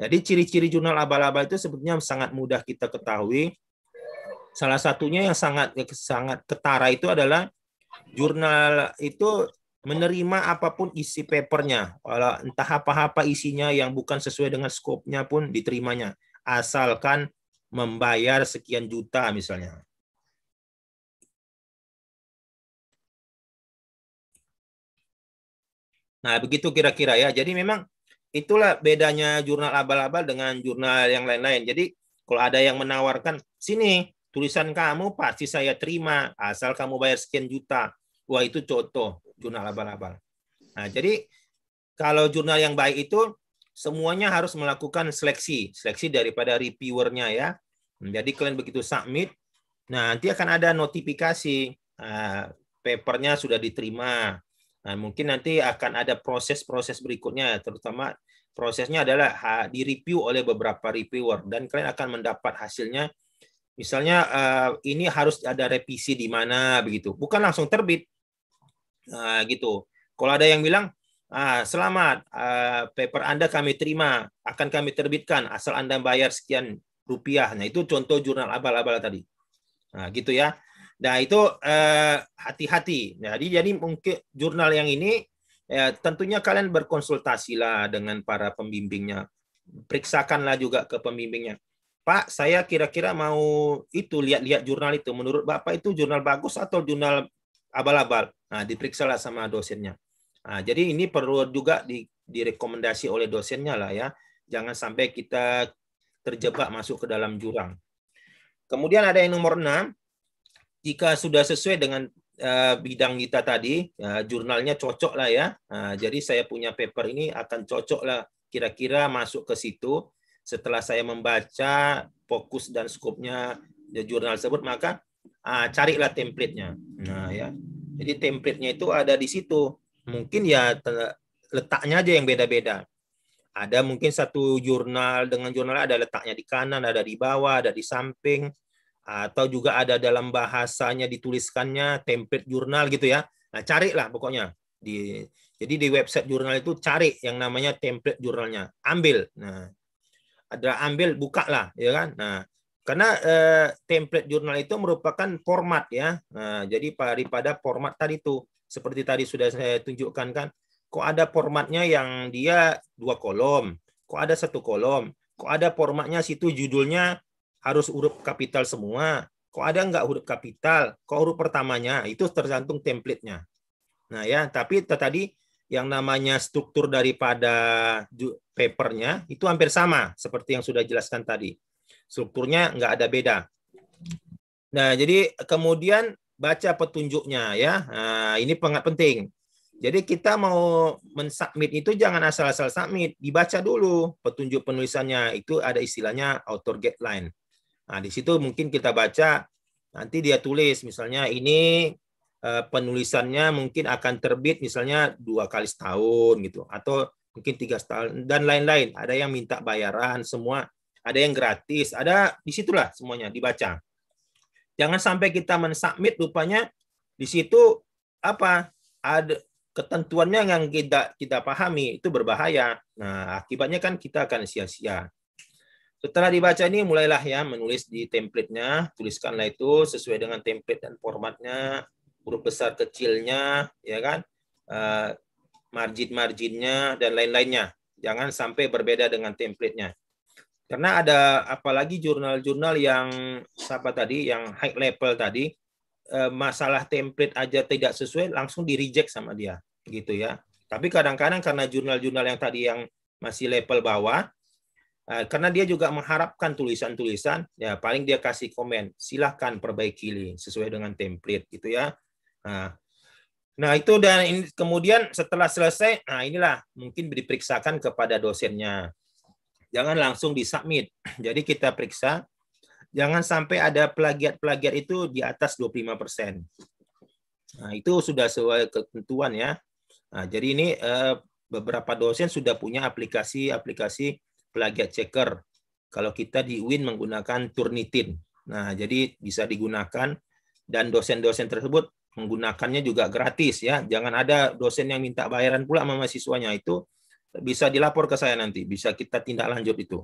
Jadi ciri-ciri jurnal abal-abal itu sebetulnya sangat mudah kita ketahui. Salah satunya yang sangat sangat ketara itu adalah jurnal itu menerima apapun isi papernya, entah apa-apa isinya yang bukan sesuai dengan skopnya pun diterimanya, asalkan membayar sekian juta misalnya. Nah, begitu kira-kira ya. Jadi memang itulah bedanya jurnal abal-abal dengan jurnal yang lain-lain. Jadi kalau ada yang menawarkan, sini Tulisan kamu pasti saya terima, asal kamu bayar sekian juta. Wah itu contoh jurnal abal-abal. Nah, jadi kalau jurnal yang baik itu semuanya harus melakukan seleksi, seleksi daripada reviewernya ya. Jadi kalian begitu submit, nah nanti akan ada notifikasi nah, papernya sudah diterima. Nah, mungkin nanti akan ada proses-proses berikutnya, terutama prosesnya adalah ah, di review oleh beberapa reviewer dan kalian akan mendapat hasilnya misalnya uh, ini harus ada revisi di mana begitu bukan langsung terbit uh, gitu kalau ada yang bilang ah, selamat uh, paper anda kami terima akan kami terbitkan asal anda bayar sekian rupiah nah itu contoh jurnal abal-abal tadi nah, gitu ya nah itu eh, hati-hati uh, jadi jadi mungkin jurnal yang ini ya, tentunya kalian berkonsultasilah dengan para pembimbingnya periksakanlah juga ke pembimbingnya Pak, saya kira-kira mau itu lihat-lihat jurnal itu. Menurut Bapak itu jurnal bagus atau jurnal abal-abal? Nah, diperiksa lah sama dosennya. Nah, jadi ini perlu juga di, direkomendasi oleh dosennya lah ya. Jangan sampai kita terjebak masuk ke dalam jurang. Kemudian ada yang nomor 6. Jika sudah sesuai dengan uh, bidang kita tadi, uh, jurnalnya cocok lah ya. Uh, jadi saya punya paper ini akan cocok lah kira-kira masuk ke situ setelah saya membaca fokus dan skopnya jurnal tersebut maka uh, carilah templatenya nah ya jadi templatenya itu ada di situ mungkin ya letaknya aja yang beda-beda ada mungkin satu jurnal dengan jurnal ada letaknya di kanan ada di bawah ada di samping atau juga ada dalam bahasanya dituliskannya template jurnal gitu ya nah carilah pokoknya di jadi di website jurnal itu cari yang namanya template jurnalnya ambil nah ada ambil buka lah ya kan nah karena eh, template jurnal itu merupakan format ya nah, jadi daripada format tadi tuh seperti tadi sudah saya tunjukkan kan kok ada formatnya yang dia dua kolom kok ada satu kolom kok ada formatnya situ judulnya harus huruf kapital semua kok ada nggak huruf kapital kok huruf pertamanya itu tergantung templatenya nah ya tapi tadi yang namanya struktur daripada papernya itu hampir sama seperti yang sudah jelaskan tadi. Strukturnya nggak ada beda. Nah, jadi kemudian baca petunjuknya ya. Nah, ini sangat penting. Jadi kita mau mensubmit itu jangan asal-asal submit, dibaca dulu petunjuk penulisannya. Itu ada istilahnya author guideline. Nah, di situ mungkin kita baca nanti dia tulis misalnya ini Eh, penulisannya mungkin akan terbit misalnya dua kali setahun gitu atau mungkin tiga setahun dan lain-lain ada yang minta bayaran semua ada yang gratis ada disitulah semuanya dibaca jangan sampai kita mensubmit rupanya di situ apa ada ketentuannya yang tidak kita pahami itu berbahaya nah akibatnya kan kita akan sia-sia setelah dibaca ini mulailah ya menulis di template-nya tuliskanlah itu sesuai dengan template dan formatnya huruf besar kecilnya, ya kan, eh, margin-marginnya dan lain-lainnya. Jangan sampai berbeda dengan template-nya. Karena ada apalagi jurnal-jurnal yang siapa tadi, yang high level tadi, eh, masalah template aja tidak sesuai langsung di reject sama dia, gitu ya. Tapi kadang-kadang karena jurnal-jurnal yang tadi yang masih level bawah, eh, karena dia juga mengharapkan tulisan-tulisan, ya paling dia kasih komen, silahkan perbaiki sesuai dengan template gitu ya. Nah, nah itu dan ini, kemudian setelah selesai, nah inilah mungkin diperiksakan kepada dosennya. Jangan langsung disubmit. Jadi kita periksa, jangan sampai ada plagiat-plagiat itu di atas 25%. Nah, itu sudah sesuai ketentuan ya. Nah, jadi ini eh, beberapa dosen sudah punya aplikasi-aplikasi plagiat checker. Kalau kita di UIN menggunakan Turnitin. Nah, jadi bisa digunakan dan dosen-dosen tersebut menggunakannya juga gratis ya. Jangan ada dosen yang minta bayaran pula sama mahasiswanya itu bisa dilapor ke saya nanti, bisa kita tindak lanjut itu.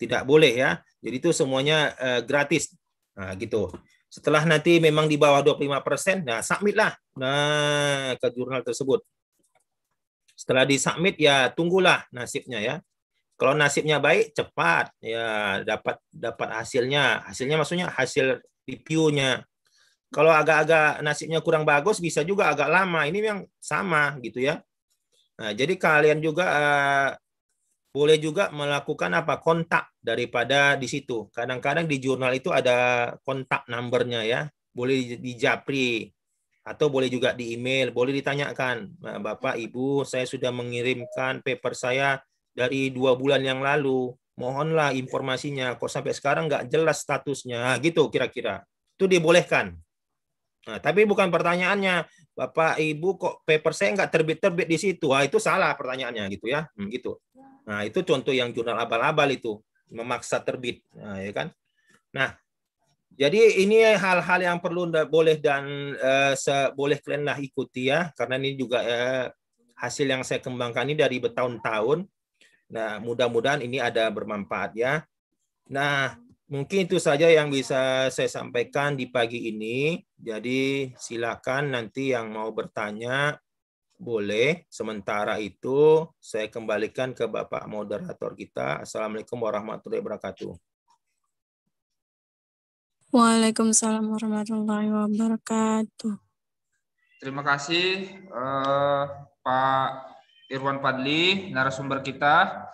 Tidak boleh ya. Jadi itu semuanya uh, gratis. Nah, gitu. Setelah nanti memang di bawah 25%, nah submitlah nah ke jurnal tersebut. Setelah di submit ya tunggulah nasibnya ya. Kalau nasibnya baik cepat ya dapat dapat hasilnya. Hasilnya maksudnya hasil reviewnya kalau agak-agak nasibnya kurang bagus bisa juga agak lama. Ini yang sama gitu ya. Nah, jadi kalian juga uh, boleh juga melakukan apa kontak daripada di situ. Kadang-kadang di jurnal itu ada kontak numbernya ya. Boleh di japri atau boleh juga di email, boleh ditanyakan, nah, Bapak Ibu, saya sudah mengirimkan paper saya dari dua bulan yang lalu, mohonlah informasinya, kok sampai sekarang nggak jelas statusnya, nah, gitu kira-kira. Itu dibolehkan. Nah, tapi bukan pertanyaannya, Bapak Ibu kok paper saya nggak terbit-terbit di situ? Wah, itu salah pertanyaannya gitu ya. Hmm, gitu. Nah, itu contoh yang jurnal abal-abal itu memaksa terbit, nah, ya kan? Nah, jadi ini hal-hal yang perlu boleh dan uh, boleh kalianlah ikuti ya karena ini juga uh, hasil yang saya kembangkan ini dari bertahun-tahun. Nah, mudah-mudahan ini ada bermanfaat ya. Nah, Mungkin itu saja yang bisa saya sampaikan di pagi ini. Jadi silakan nanti yang mau bertanya boleh. Sementara itu saya kembalikan ke Bapak moderator kita. Assalamualaikum warahmatullahi wabarakatuh. Waalaikumsalam warahmatullahi wabarakatuh. Terima kasih eh, Pak Irwan Padli, narasumber kita.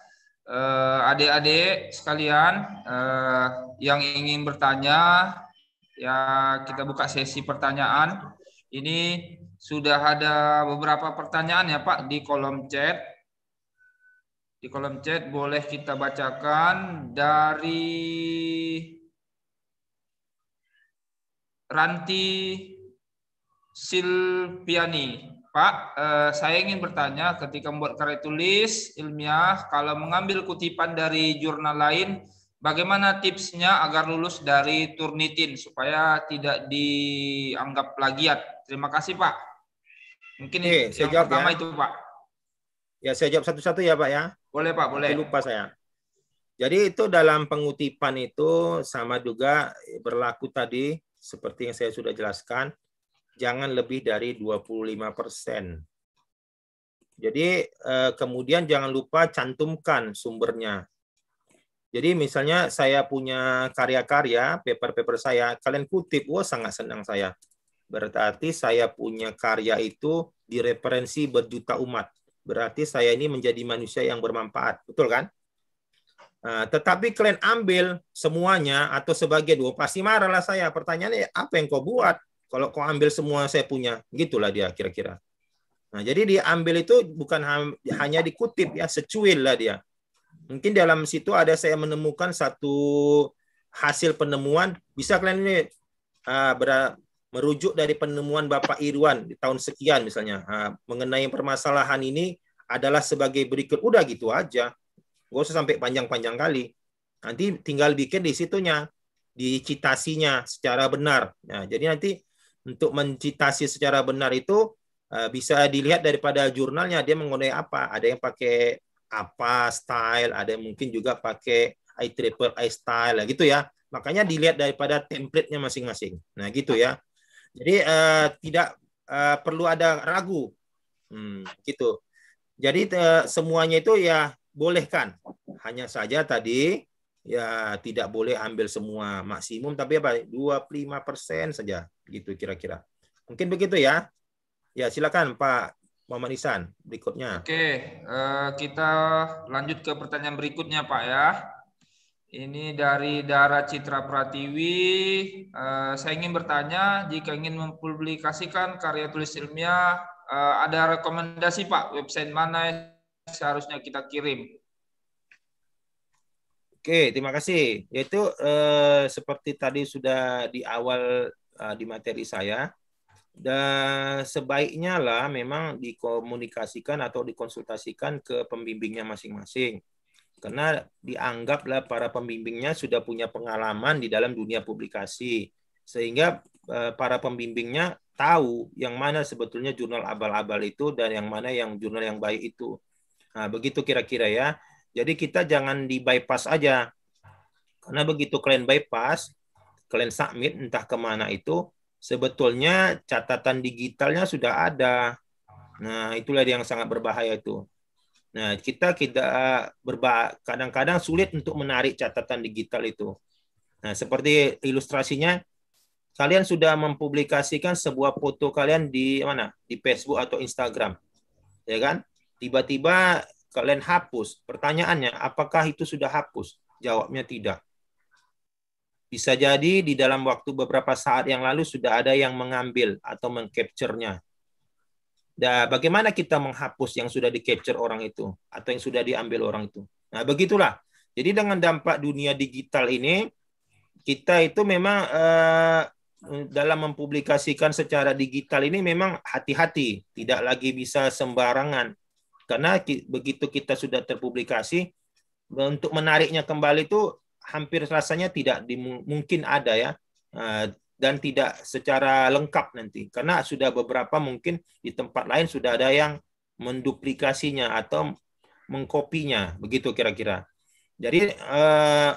Eh, adik-adik sekalian uh, yang ingin bertanya, ya kita buka sesi pertanyaan. Ini sudah ada beberapa pertanyaan ya Pak di kolom chat. Di kolom chat boleh kita bacakan dari Ranti Silpiani. Pak, eh, saya ingin bertanya ketika membuat karya tulis ilmiah, kalau mengambil kutipan dari jurnal lain, bagaimana tipsnya agar lulus dari Turnitin supaya tidak dianggap plagiat? Terima kasih Pak. Mungkin Oke, yang saya jawab pertama ya. itu Pak. Ya saya jawab satu-satu ya Pak ya. Boleh Pak, boleh. Nanti lupa saya. Jadi itu dalam pengutipan itu sama juga berlaku tadi seperti yang saya sudah jelaskan jangan lebih dari 25%. Jadi eh, kemudian jangan lupa cantumkan sumbernya. Jadi misalnya saya punya karya-karya, paper-paper saya, kalian kutip, wah sangat senang saya. Berarti saya punya karya itu direferensi berjuta umat. Berarti saya ini menjadi manusia yang bermanfaat. Betul kan? Eh, tetapi kalian ambil semuanya atau sebagian, dua pasti marahlah saya. Pertanyaannya apa yang kau buat? Kalau kau ambil semua saya punya, gitulah dia kira-kira. Nah, jadi dia ambil itu bukan hanya dikutip ya, secuil lah dia. Mungkin dalam situ ada saya menemukan satu hasil penemuan, bisa kalian ini uh, ah, ber, merujuk dari penemuan Bapak Irwan di tahun sekian misalnya uh, mengenai permasalahan ini adalah sebagai berikut. Udah gitu aja. Gak usah sampai panjang-panjang kali. Nanti tinggal bikin di situnya, di citasinya secara benar. Nah, jadi nanti untuk mencitasi secara benar itu eh, bisa dilihat daripada jurnalnya dia menggunakan apa. Ada yang pakai apa style, ada yang mungkin juga pakai I triple I style gitu ya. Makanya dilihat daripada template-nya masing-masing. Nah, gitu ya. Jadi uh, tidak uh, perlu ada ragu. Hmm, gitu. Jadi uh, semuanya itu ya bolehkan. Hanya saja tadi ya tidak boleh ambil semua maksimum tapi apa 25% saja gitu kira-kira. Mungkin begitu ya. Ya silakan Pak Muhammad Isan berikutnya. Oke, eh, kita lanjut ke pertanyaan berikutnya Pak ya. Ini dari Dara Citra Pratiwi. Eh, saya ingin bertanya jika ingin mempublikasikan karya tulis ilmiah eh, ada rekomendasi Pak website mana yang seharusnya kita kirim? Oke, terima kasih. Yaitu eh, seperti tadi sudah di awal eh, di materi saya, dan sebaiknya lah memang dikomunikasikan atau dikonsultasikan ke pembimbingnya masing-masing. Karena dianggaplah para pembimbingnya sudah punya pengalaman di dalam dunia publikasi. Sehingga eh, para pembimbingnya tahu yang mana sebetulnya jurnal abal-abal itu dan yang mana yang jurnal yang baik itu. Nah, begitu kira-kira ya. Jadi kita jangan di bypass aja. Karena begitu kalian bypass, kalian submit entah kemana itu, sebetulnya catatan digitalnya sudah ada. Nah, itulah yang sangat berbahaya itu. Nah, kita tidak berba kadang-kadang sulit untuk menarik catatan digital itu. Nah, seperti ilustrasinya kalian sudah mempublikasikan sebuah foto kalian di mana? Di Facebook atau Instagram. Ya kan? Tiba-tiba kalian hapus. Pertanyaannya, apakah itu sudah hapus? Jawabnya tidak. Bisa jadi di dalam waktu beberapa saat yang lalu sudah ada yang mengambil atau mengcapture-nya. Nah, bagaimana kita menghapus yang sudah di-capture orang itu atau yang sudah diambil orang itu? Nah, begitulah. Jadi dengan dampak dunia digital ini, kita itu memang eh, dalam mempublikasikan secara digital ini memang hati-hati, tidak lagi bisa sembarangan karena begitu kita sudah terpublikasi, untuk menariknya kembali itu hampir rasanya tidak mungkin ada ya eh, dan tidak secara lengkap nanti karena sudah beberapa mungkin di tempat lain sudah ada yang menduplikasinya atau mengkopinya begitu kira-kira. Jadi eh,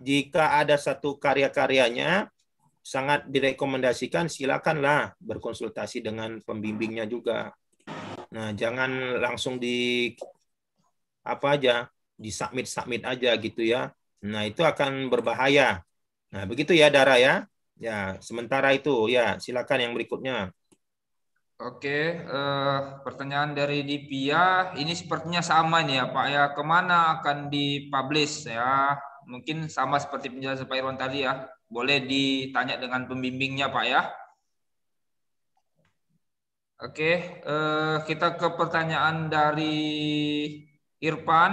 jika ada satu karya-karyanya sangat direkomendasikan silakanlah berkonsultasi dengan pembimbingnya juga Nah, jangan langsung di apa aja, di submit-submit aja gitu ya. Nah, itu akan berbahaya. Nah, begitu ya Dara ya. Ya, sementara itu ya, silakan yang berikutnya. Oke, eh, pertanyaan dari Dipia, ini sepertinya sama nih ya Pak ya, kemana akan dipublish ya? Mungkin sama seperti penjelasan Pak Irwan tadi ya, boleh ditanya dengan pembimbingnya Pak ya. Oke, eh, kita ke pertanyaan dari Irfan.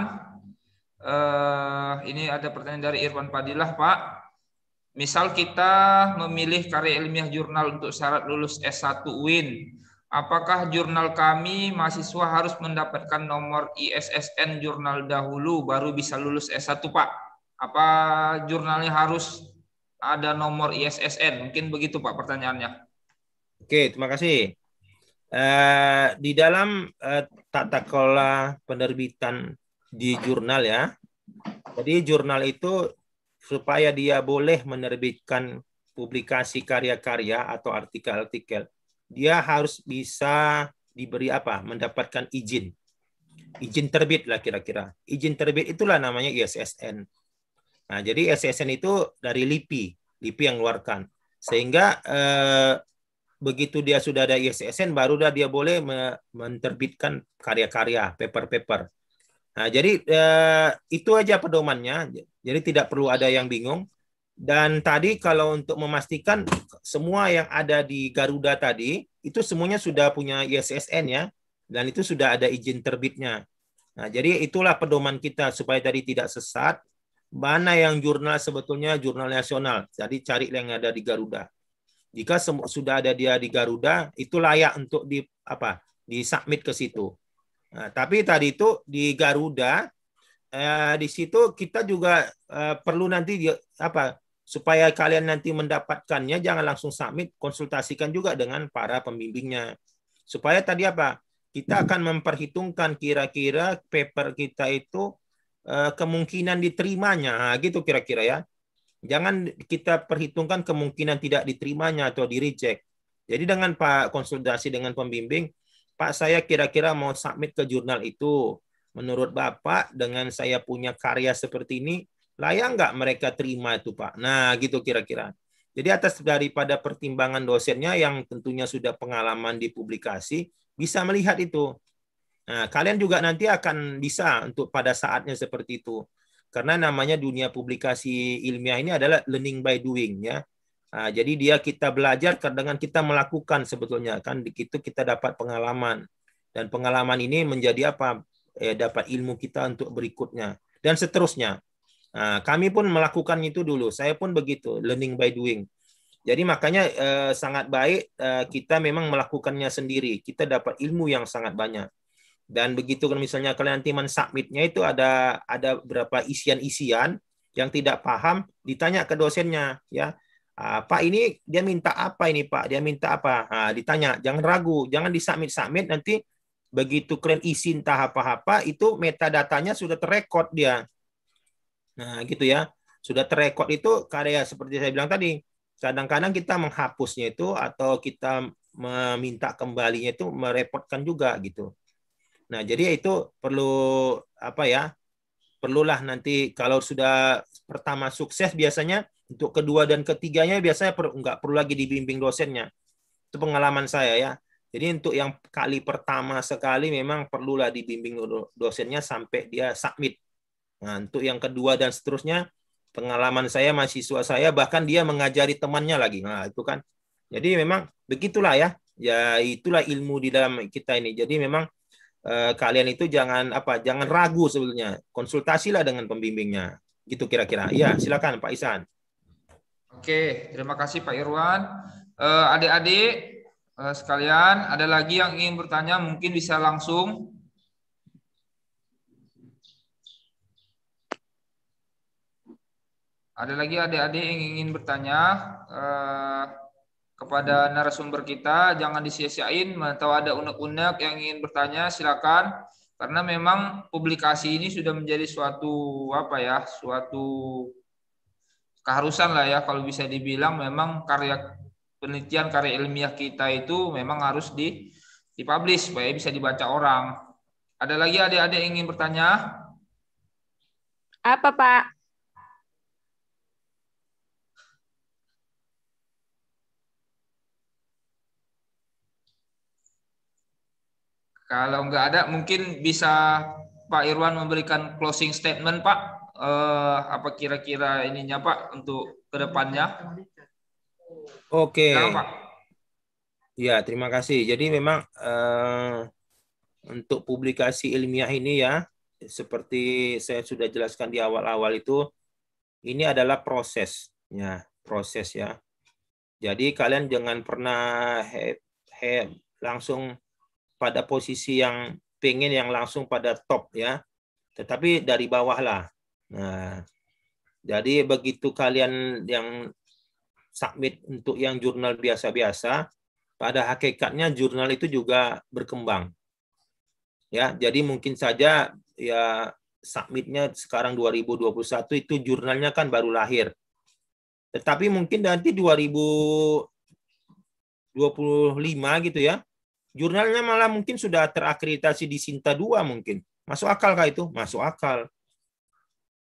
Eh, ini ada pertanyaan dari Irfan Padilah, Pak. Misal kita memilih karya ilmiah jurnal untuk syarat lulus S1 UIN, apakah jurnal kami mahasiswa harus mendapatkan nomor ISSN jurnal dahulu baru bisa lulus S1, Pak? Apa jurnalnya harus ada nomor ISSN? Mungkin begitu, Pak, pertanyaannya. Oke, terima kasih. Eh, di dalam uh, tata kelola penerbitan di jurnal ya. Jadi jurnal itu supaya dia boleh menerbitkan publikasi karya-karya atau artikel-artikel, dia harus bisa diberi apa? Mendapatkan izin. Izin terbit lah kira-kira. Izin terbit itulah namanya ISSN. Nah, jadi ISSN itu dari LIPI, LIPI yang keluarkan. Sehingga eh, begitu dia sudah ada ISSN baru dah dia boleh menerbitkan karya-karya paper-paper. Nah, jadi eh, itu aja pedomannya. Jadi tidak perlu ada yang bingung. Dan tadi kalau untuk memastikan semua yang ada di Garuda tadi itu semuanya sudah punya ISSN ya dan itu sudah ada izin terbitnya. Nah, jadi itulah pedoman kita supaya tadi tidak sesat mana yang jurnal sebetulnya jurnal nasional. Jadi cari yang ada di Garuda jika sudah ada dia di Garuda itu layak untuk di apa submit ke situ. Nah, tapi tadi itu di Garuda eh, di situ kita juga eh, perlu nanti di, apa supaya kalian nanti mendapatkannya jangan langsung submit konsultasikan juga dengan para pembimbingnya supaya tadi apa kita hmm. akan memperhitungkan kira-kira paper kita itu eh, kemungkinan diterimanya nah, gitu kira-kira ya Jangan kita perhitungkan kemungkinan tidak diterimanya atau di reject. Jadi dengan Pak konsultasi dengan pembimbing, Pak saya kira-kira mau submit ke jurnal itu. Menurut Bapak dengan saya punya karya seperti ini, layak nggak mereka terima itu Pak? Nah gitu kira-kira. Jadi atas daripada pertimbangan dosennya yang tentunya sudah pengalaman di publikasi, bisa melihat itu. Nah, kalian juga nanti akan bisa untuk pada saatnya seperti itu karena namanya dunia publikasi ilmiah ini adalah learning by doing ya. Nah, jadi dia kita belajar dengan kita melakukan sebetulnya kan di situ kita dapat pengalaman dan pengalaman ini menjadi apa eh, dapat ilmu kita untuk berikutnya dan seterusnya. Nah, kami pun melakukan itu dulu. Saya pun begitu learning by doing. Jadi makanya eh, sangat baik eh, kita memang melakukannya sendiri. Kita dapat ilmu yang sangat banyak. Dan begitu kan misalnya kalian nanti mensubmitnya itu ada ada berapa isian-isian yang tidak paham ditanya ke dosennya ya. Ah, Pak ini dia minta apa ini Pak? Dia minta apa? Nah, ditanya, jangan ragu, jangan disubmit-submit nanti begitu kalian isin tahap apa-apa itu metadatanya sudah terekod dia. Nah, gitu ya. Sudah terekod itu karya seperti saya bilang tadi. Kadang-kadang kita menghapusnya itu atau kita meminta kembalinya itu merepotkan juga gitu. Nah, jadi ya itu perlu apa ya? Perlulah nanti kalau sudah pertama sukses biasanya untuk kedua dan ketiganya biasanya per, nggak perlu lagi dibimbing dosennya. Itu pengalaman saya ya. Jadi untuk yang kali pertama sekali memang perlulah dibimbing dosennya sampai dia submit. Nah, untuk yang kedua dan seterusnya pengalaman saya mahasiswa saya bahkan dia mengajari temannya lagi. Nah, itu kan. Jadi memang begitulah ya. Ya itulah ilmu di dalam kita ini. Jadi memang Eh, kalian itu jangan apa jangan ragu sebetulnya konsultasilah dengan pembimbingnya gitu kira-kira ya silakan Pak Isan oke terima kasih Pak Irwan eh, adik-adik eh, sekalian ada lagi yang ingin bertanya mungkin bisa langsung ada lagi adik-adik yang ingin bertanya kepada narasumber kita. Jangan disia-siain. Atau ada unek-unek yang ingin bertanya, silakan. Karena memang publikasi ini sudah menjadi suatu apa ya, suatu keharusan lah ya kalau bisa dibilang memang karya penelitian karya ilmiah kita itu memang harus di dipublish supaya bisa dibaca orang. Ada lagi adik-adik ingin bertanya? Apa, Pak? Kalau nggak ada, mungkin bisa Pak Irwan memberikan closing statement, Pak. Eh, apa kira-kira ininya, Pak, untuk kedepannya? Oke. Okay. Ya, terima kasih. Jadi memang eh, untuk publikasi ilmiah ini ya, seperti saya sudah jelaskan di awal-awal itu, ini adalah prosesnya proses ya. Jadi kalian jangan pernah he, he, langsung pada posisi yang pengen yang langsung pada top ya. Tetapi dari bawah lah. Nah, jadi begitu kalian yang submit untuk yang jurnal biasa-biasa, pada hakikatnya jurnal itu juga berkembang. Ya, jadi mungkin saja ya submitnya sekarang 2021 itu jurnalnya kan baru lahir. Tetapi mungkin nanti 2025 gitu ya, jurnalnya malah mungkin sudah terakreditasi di Sinta 2 mungkin. Masuk akal kah itu? Masuk akal.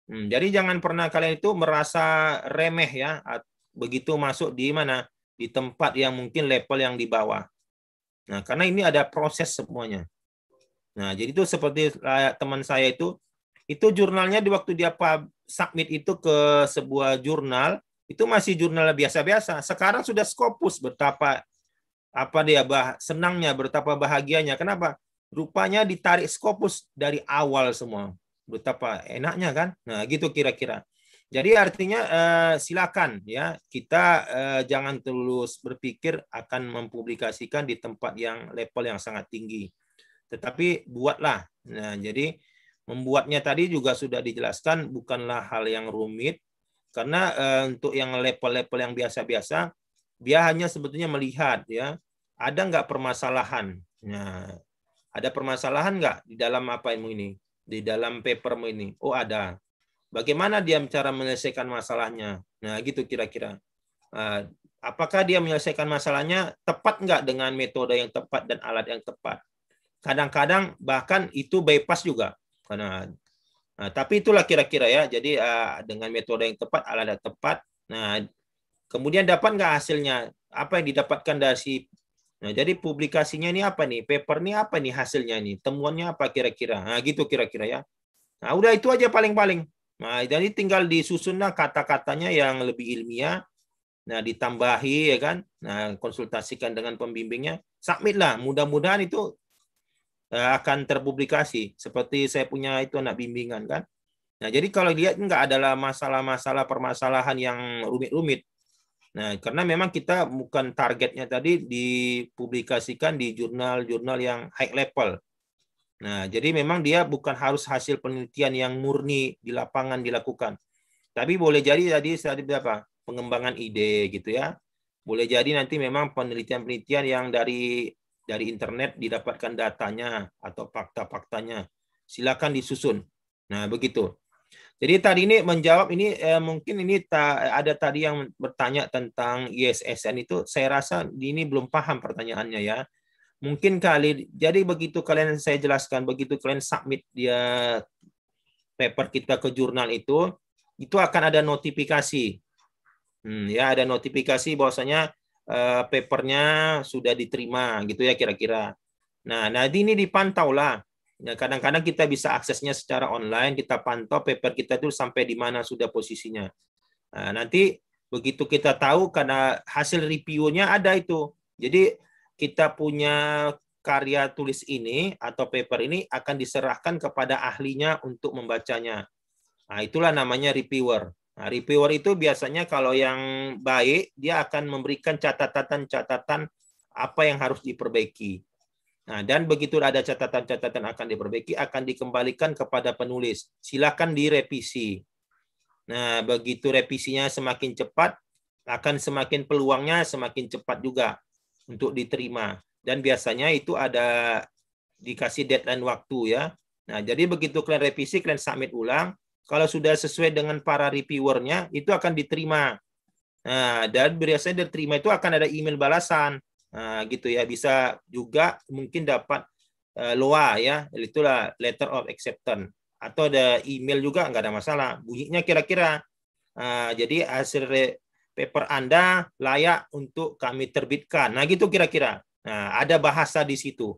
Hmm, jadi jangan pernah kalian itu merasa remeh ya begitu masuk di mana? Di tempat yang mungkin level yang di bawah. Nah, karena ini ada proses semuanya. Nah, jadi itu seperti teman saya itu itu jurnalnya di waktu dia submit itu ke sebuah jurnal itu masih jurnal biasa-biasa. Sekarang sudah Scopus betapa apa dia bah senangnya betapa bahagianya kenapa rupanya ditarik skopus dari awal semua betapa enaknya kan nah gitu kira-kira jadi artinya eh, silakan ya kita eh, jangan terus berpikir akan mempublikasikan di tempat yang level yang sangat tinggi tetapi buatlah nah jadi membuatnya tadi juga sudah dijelaskan bukanlah hal yang rumit karena eh, untuk yang level-level yang biasa-biasa dia hanya sebetulnya melihat ya, ada nggak permasalahan? Nah, ada permasalahan nggak di dalam apa ilmu ini? Di dalam papermu ini? Oh ada. Bagaimana dia cara menyelesaikan masalahnya? Nah gitu kira-kira. Ah, apakah dia menyelesaikan masalahnya tepat nggak dengan metode yang tepat dan alat yang tepat? Kadang-kadang bahkan itu bypass juga. Karena Nah, tapi itulah kira-kira ya. Jadi ah, dengan metode yang tepat, alat yang tepat, nah Kemudian dapat nggak hasilnya? Apa yang didapatkan dari Nah, jadi publikasinya ini apa nih? Paper ini apa nih hasilnya nih? Temuannya apa kira-kira? Nah, gitu kira-kira ya. Nah, udah itu aja paling-paling. Nah, jadi tinggal disusunlah kata-katanya yang lebih ilmiah. Nah, ditambahi ya kan. Nah, konsultasikan dengan pembimbingnya. Submit lah. Mudah-mudahan itu eh, akan terpublikasi. Seperti saya punya itu anak bimbingan kan. Nah, jadi kalau lihat nggak adalah masalah-masalah permasalahan yang rumit-rumit. Nah, karena memang kita bukan targetnya tadi dipublikasikan di jurnal-jurnal yang high level. Nah, jadi memang dia bukan harus hasil penelitian yang murni di lapangan dilakukan. Tapi boleh jadi tadi tadi berapa? Pengembangan ide gitu ya. Boleh jadi nanti memang penelitian-penelitian yang dari dari internet didapatkan datanya atau fakta-faktanya. Silakan disusun. Nah, begitu. Jadi tadi ini menjawab ini eh, mungkin ini ta, ada tadi yang bertanya tentang ISSN itu saya rasa ini belum paham pertanyaannya ya. Mungkin kali jadi begitu kalian saya jelaskan begitu kalian submit dia paper kita ke jurnal itu itu akan ada notifikasi. Hmm, ya ada notifikasi bahwasanya eh, papernya sudah diterima gitu ya kira-kira. Nah, nanti ini dipantau lah Ya, kadang-kadang kita bisa aksesnya secara online, kita pantau paper kita itu sampai di mana sudah posisinya. Nah, nanti begitu kita tahu karena hasil reviewnya ada itu. Jadi kita punya karya tulis ini atau paper ini akan diserahkan kepada ahlinya untuk membacanya. Nah, itulah namanya reviewer. Nah, reviewer itu biasanya kalau yang baik dia akan memberikan catatan-catatan apa yang harus diperbaiki. Nah, dan begitu ada catatan-catatan akan diperbaiki, akan dikembalikan kepada penulis. Silakan direvisi. Nah, begitu revisinya semakin cepat, akan semakin peluangnya semakin cepat juga untuk diterima. Dan biasanya itu ada dikasih deadline waktu ya. Nah, jadi begitu kalian revisi, kalian submit ulang. Kalau sudah sesuai dengan para reviewernya, itu akan diterima. Nah, dan biasanya diterima itu akan ada email balasan. Ah, gitu ya bisa juga mungkin dapat uh, eh, LOA ya, itulah letter of acceptance atau ada email juga nggak ada masalah. Bunyinya kira-kira uh, jadi hasil paper Anda layak untuk kami terbitkan. Nah, gitu kira-kira. Nah, ada bahasa di situ.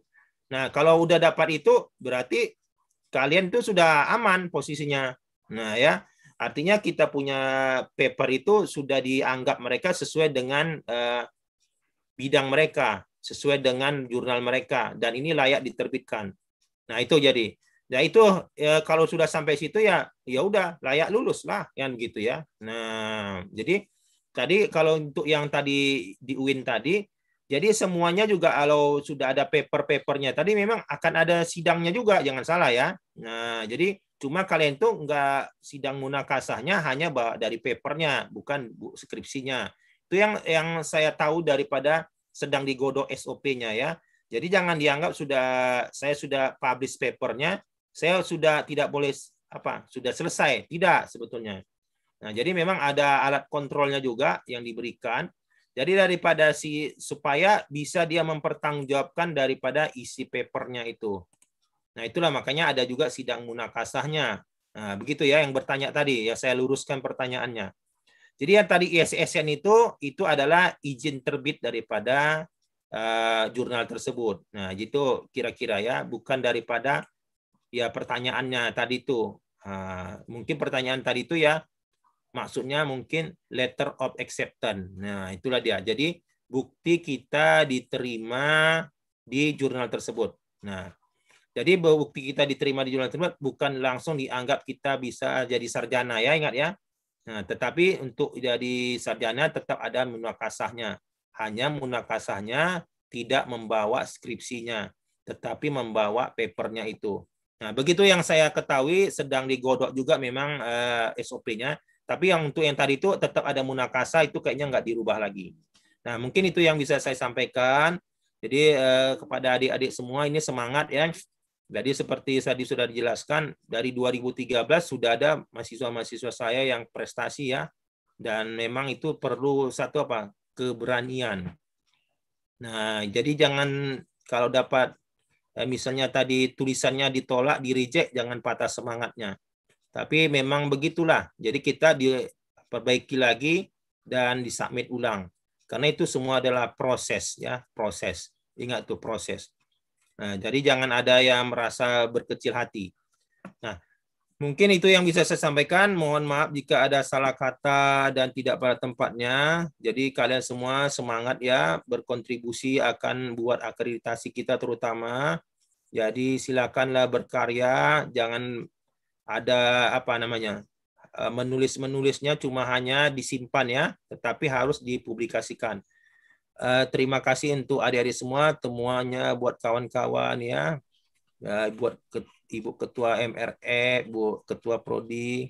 Nah, kalau udah dapat itu berarti kalian tuh sudah aman posisinya. Nah, ya. Artinya kita punya paper itu sudah dianggap mereka sesuai dengan uh, bidang mereka sesuai dengan jurnal mereka dan ini layak diterbitkan. Nah, itu jadi. Ya itu ya, kalau sudah sampai situ ya ya udah layak lulus lah kan gitu ya. Nah, jadi tadi kalau untuk yang tadi di UIN tadi jadi semuanya juga kalau sudah ada paper-papernya tadi memang akan ada sidangnya juga jangan salah ya. Nah, jadi cuma kalian tuh nggak sidang munakasahnya hanya dari papernya bukan skripsinya itu yang yang saya tahu daripada sedang digodok SOP-nya ya. Jadi jangan dianggap sudah saya sudah publish papernya, saya sudah tidak boleh apa sudah selesai tidak sebetulnya. Nah jadi memang ada alat kontrolnya juga yang diberikan. Jadi daripada si supaya bisa dia mempertanggungjawabkan daripada isi papernya itu. Nah itulah makanya ada juga sidang munakasahnya. Nah, begitu ya yang bertanya tadi ya saya luruskan pertanyaannya. Jadi yang tadi ISSN e e itu itu adalah izin terbit daripada uh, jurnal tersebut. Nah, itu kira-kira ya, bukan daripada ya pertanyaannya tadi itu. Uh, mungkin pertanyaan tadi itu ya maksudnya mungkin letter of acceptance. Nah, itulah dia. Jadi bukti kita diterima di jurnal tersebut. Nah, jadi bukti kita diterima di jurnal tersebut bukan langsung dianggap kita bisa jadi sarjana ya, ingat ya. Nah, tetapi untuk jadi sarjana tetap ada munakasahnya. Hanya munakasahnya tidak membawa skripsinya, tetapi membawa papernya itu. Nah, begitu yang saya ketahui sedang digodok juga memang eh, SOP-nya. Tapi yang untuk yang tadi itu tetap ada munakasa itu kayaknya nggak dirubah lagi. Nah, mungkin itu yang bisa saya sampaikan. Jadi eh, kepada adik-adik semua ini semangat ya. Jadi seperti tadi sudah dijelaskan, dari 2013 sudah ada mahasiswa-mahasiswa saya yang prestasi ya, dan memang itu perlu satu apa keberanian. Nah, jadi jangan kalau dapat eh, misalnya tadi tulisannya ditolak, di reject, jangan patah semangatnya. Tapi memang begitulah. Jadi kita diperbaiki lagi dan disubmit ulang. Karena itu semua adalah proses ya, proses. Ingat tuh proses. Nah, jadi jangan ada yang merasa berkecil hati. Nah, mungkin itu yang bisa saya sampaikan. Mohon maaf jika ada salah kata dan tidak pada tempatnya. Jadi kalian semua semangat ya berkontribusi akan buat akreditasi kita terutama. Jadi silakanlah berkarya, jangan ada apa namanya eh, menulis menulisnya cuma hanya disimpan ya, tetapi harus dipublikasikan. Eh, terima kasih untuk adik-adik semua, temuannya buat kawan-kawan ya. Uh, buat ke, Ibu Ketua MRE, Bu Ketua Prodi,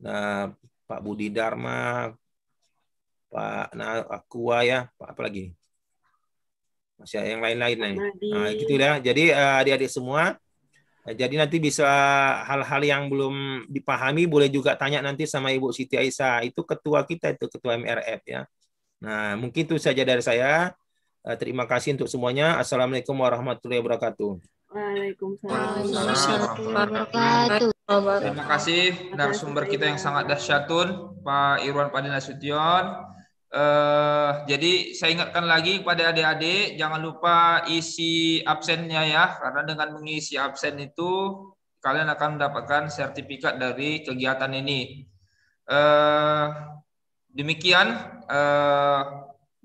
nah Pak Budi Dharma, Pak nah, Akua ya, Pak apa lagi? Masih yang lain-lain nih. Nah, gitu ya. Jadi eh, adik-adik semua jadi nanti bisa hal-hal yang belum dipahami boleh juga tanya nanti sama Ibu Siti Aisyah. Itu ketua kita itu ketua MRF e ya. Nah, mungkin itu saja dari saya. Eh, terima kasih untuk semuanya. Assalamualaikum warahmatullahi wabarakatuh. Waalaikumsalam warahmatullahi wabarakatuh. Terima kasih narasumber kita yang sangat dahsyatun, Pak Irwan Padina Sution. Uh, eh, jadi saya ingatkan lagi kepada adik-adik jangan lupa isi absennya ya karena dengan mengisi absen itu kalian akan mendapatkan sertifikat dari kegiatan ini. Uh, demikian eh,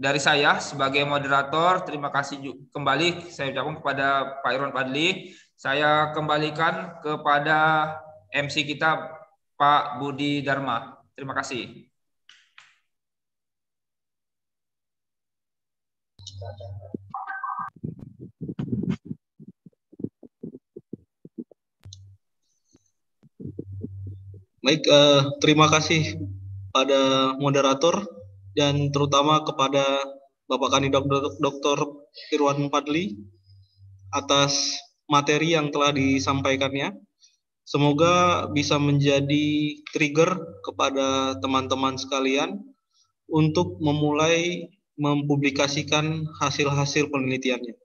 dari saya sebagai moderator, terima kasih kembali saya ucapkan kepada Pak Irwan Padli. Saya kembalikan kepada MC kita Pak Budi Dharma. Terima kasih. Baik, eh, terima kasih pada moderator dan terutama kepada Bapak Kani Dr. Irwan Padli atas materi yang telah disampaikannya. Semoga bisa menjadi trigger kepada teman-teman sekalian untuk memulai mempublikasikan hasil-hasil penelitiannya.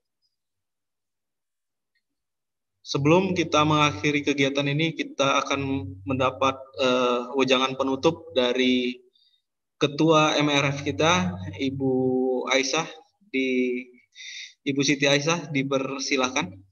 Sebelum kita mengakhiri kegiatan ini, kita akan mendapat uh, wejangan penutup dari ketua MRF kita Ibu Aisyah di Ibu Siti Aisyah dipersilakan.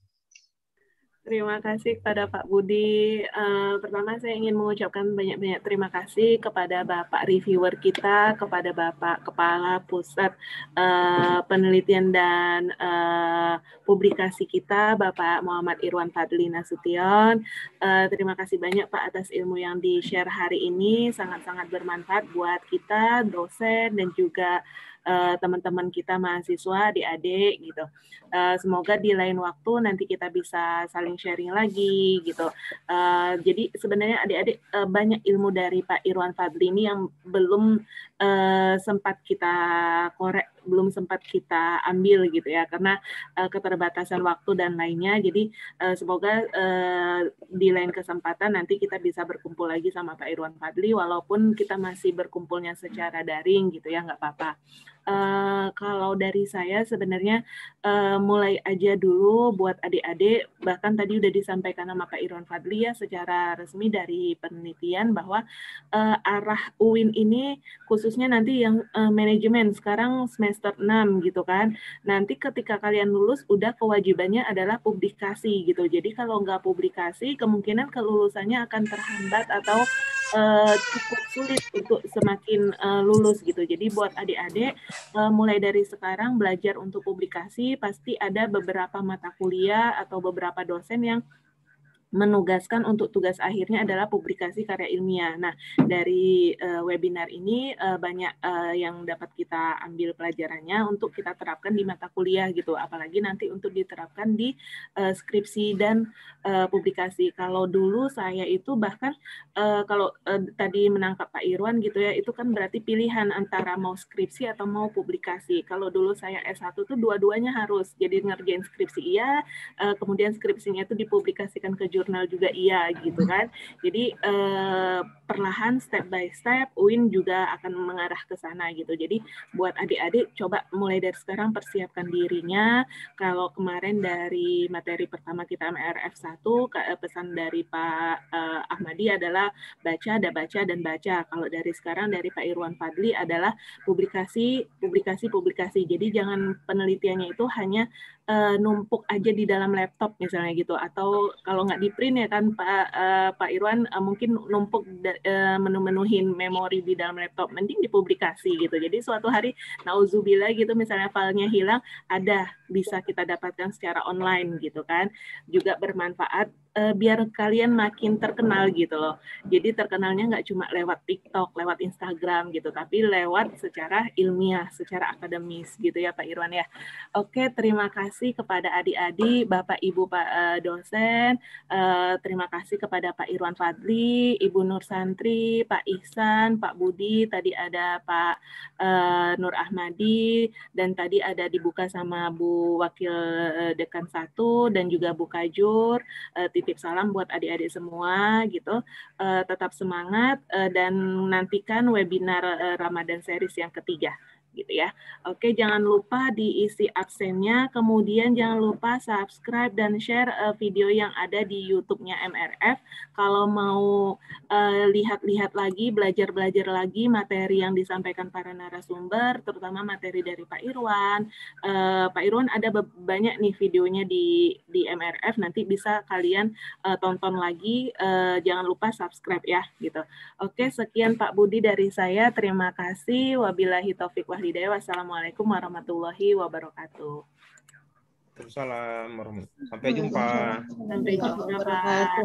Terima kasih kepada Pak Budi. Uh, pertama saya ingin mengucapkan banyak-banyak terima kasih kepada Bapak reviewer kita, kepada Bapak Kepala Pusat uh, Penelitian dan uh, Publikasi kita, Bapak Muhammad Irwan Fadli Nasution. Uh, terima kasih banyak Pak atas ilmu yang di-share hari ini, sangat-sangat bermanfaat buat kita, dosen, dan juga teman eh, teman-teman kita mahasiswa, di adik gitu. Uh, semoga di lain waktu nanti kita bisa saling sharing lagi gitu. Uh, jadi sebenarnya adik-adik uh, banyak ilmu dari Pak Irwan Fadli ini yang belum uh, sempat kita korek, belum sempat kita ambil gitu ya karena uh, keterbatasan waktu dan lainnya. Jadi uh, semoga uh, di lain kesempatan nanti kita bisa berkumpul lagi sama Pak Irwan Fadli walaupun kita masih berkumpulnya secara daring gitu ya nggak apa-apa. Eh, kalau dari saya sebenarnya uh, mulai aja dulu buat adik-adik bahkan tadi udah disampaikan sama Pak Irwan Fadli ya secara resmi dari penelitian bahwa uh, arah UIN ini khususnya nanti yang uh, manajemen sekarang semester 6 gitu kan. Nanti ketika kalian lulus udah kewajibannya adalah publikasi gitu. Jadi kalau nggak publikasi kemungkinan kelulusannya akan terhambat atau uh, cukup sulit untuk semakin uh, lulus gitu. Jadi buat adik-adik uh, mulai dari sekarang belajar untuk publikasi pasti ada beberapa mata kuliah atau beberapa dosen yang menugaskan untuk tugas akhirnya adalah publikasi karya ilmiah. Nah, dari uh, webinar ini uh, banyak uh, yang dapat kita ambil pelajarannya untuk kita terapkan di mata kuliah gitu, apalagi nanti untuk diterapkan di uh, skripsi dan uh, publikasi. Kalau dulu saya itu bahkan uh, kalau uh, tadi menangkap Pak Irwan gitu ya, itu kan berarti pilihan antara mau skripsi atau mau publikasi. Kalau dulu saya S1 tuh dua-duanya harus. Jadi ngerjain skripsi iya, uh, kemudian skripsinya itu dipublikasikan ke jurnal juga iya gitu kan. Jadi eh, perlahan step by step UIN juga akan mengarah ke sana gitu. Jadi buat adik-adik coba mulai dari sekarang persiapkan dirinya. Kalau kemarin dari materi pertama kita MRF 1 eh, pesan dari Pak eh, Ahmadi adalah baca, ada baca dan baca. Kalau dari sekarang dari Pak Irwan Fadli adalah publikasi, publikasi, publikasi. Jadi jangan penelitiannya itu hanya uh, numpuk aja di dalam laptop misalnya gitu atau kalau nggak di print ya kan Pak uh, Pak Irwan uh, mungkin numpuk uh, menuhin memori di dalam laptop mending dipublikasi gitu jadi suatu hari nauzubillah gitu misalnya filenya hilang ada bisa kita dapatkan secara online gitu kan juga bermanfaat uh, biar kalian makin terkenal gitu loh. Jadi terkenalnya nggak cuma lewat TikTok, lewat Instagram gitu, tapi lewat secara ilmiah, secara akademis gitu ya Pak Irwan ya. Oke, terima kasih kepada adik-adik, Bapak Ibu Pak uh, dosen, uh, terima kasih kepada Pak Irwan Fadli, Ibu Nur Santri, Pak Ihsan, Pak Budi, tadi ada Pak uh, Nur Ahmadi dan tadi ada dibuka sama Bu Wakil Dekan satu dan juga Bu Kajur uh, titip salam buat adik-adik semua gitu. Eh, tetap semangat eh, dan nantikan webinar eh, Ramadan series yang ketiga gitu ya. Oke, jangan lupa diisi aksennya kemudian jangan lupa subscribe dan share uh, video yang ada di YouTube-nya MRF. Kalau mau eh, lihat-lihat uh, lagi, belajar-belajar lagi materi yang disampaikan para narasumber, terutama materi dari Pak Irwan. Uh, Pak Irwan ada banyak nih videonya di di MRF, nanti bisa kalian uh, tonton lagi. Uh, jangan lupa subscribe ya, gitu. Oke, sekian Pak Budi dari saya. Terima kasih. Wabillahi taufiq wal hidayah. Wassalamualaikum warahmatullahi wabarakatuh. Assalamualaikum warahmatullahi Sampai jumpa. Sampai jumpa. Pak.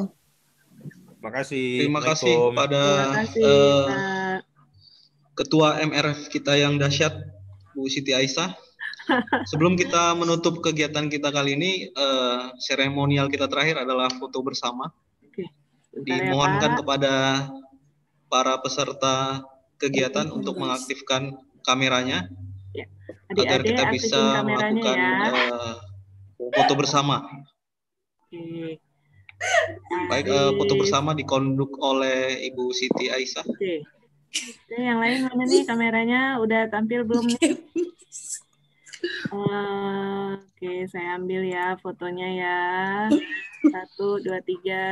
Terima kasih. Terima kasih eh, pada Terima kasih, uh, Ketua MRF kita yang dahsyat, Bu Siti Aisyah. Sebelum kita menutup kegiatan kita kali ini, uh, seremonial kita terakhir adalah foto bersama. Oke. Ya, Dimohonkan ya, kepada para peserta kegiatan untuk mengaktifkan kameranya ya. Adik -adik agar kita bisa melakukan ya. uh, foto bersama. Oke. Baik, uh, foto bersama dikonduk oleh Ibu Siti Aisyah. Oke. Oke, yang lain mana nih kameranya? Udah tampil belum nih? Uh, Oke, saya ambil ya fotonya ya. Satu, dua, tiga.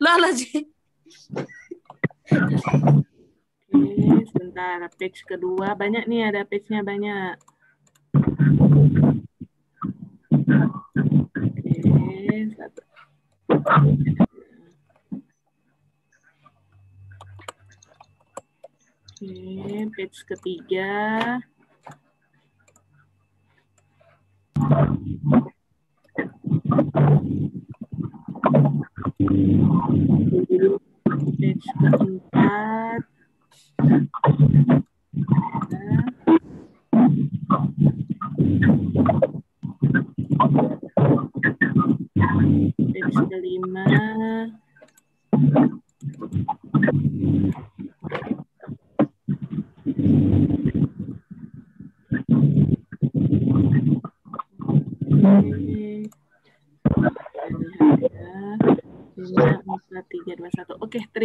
Lala sih. Oke, sebentar. Page kedua. Banyak nih, ada page-nya banyak. Oke, Oke, page ketiga. Page keempat.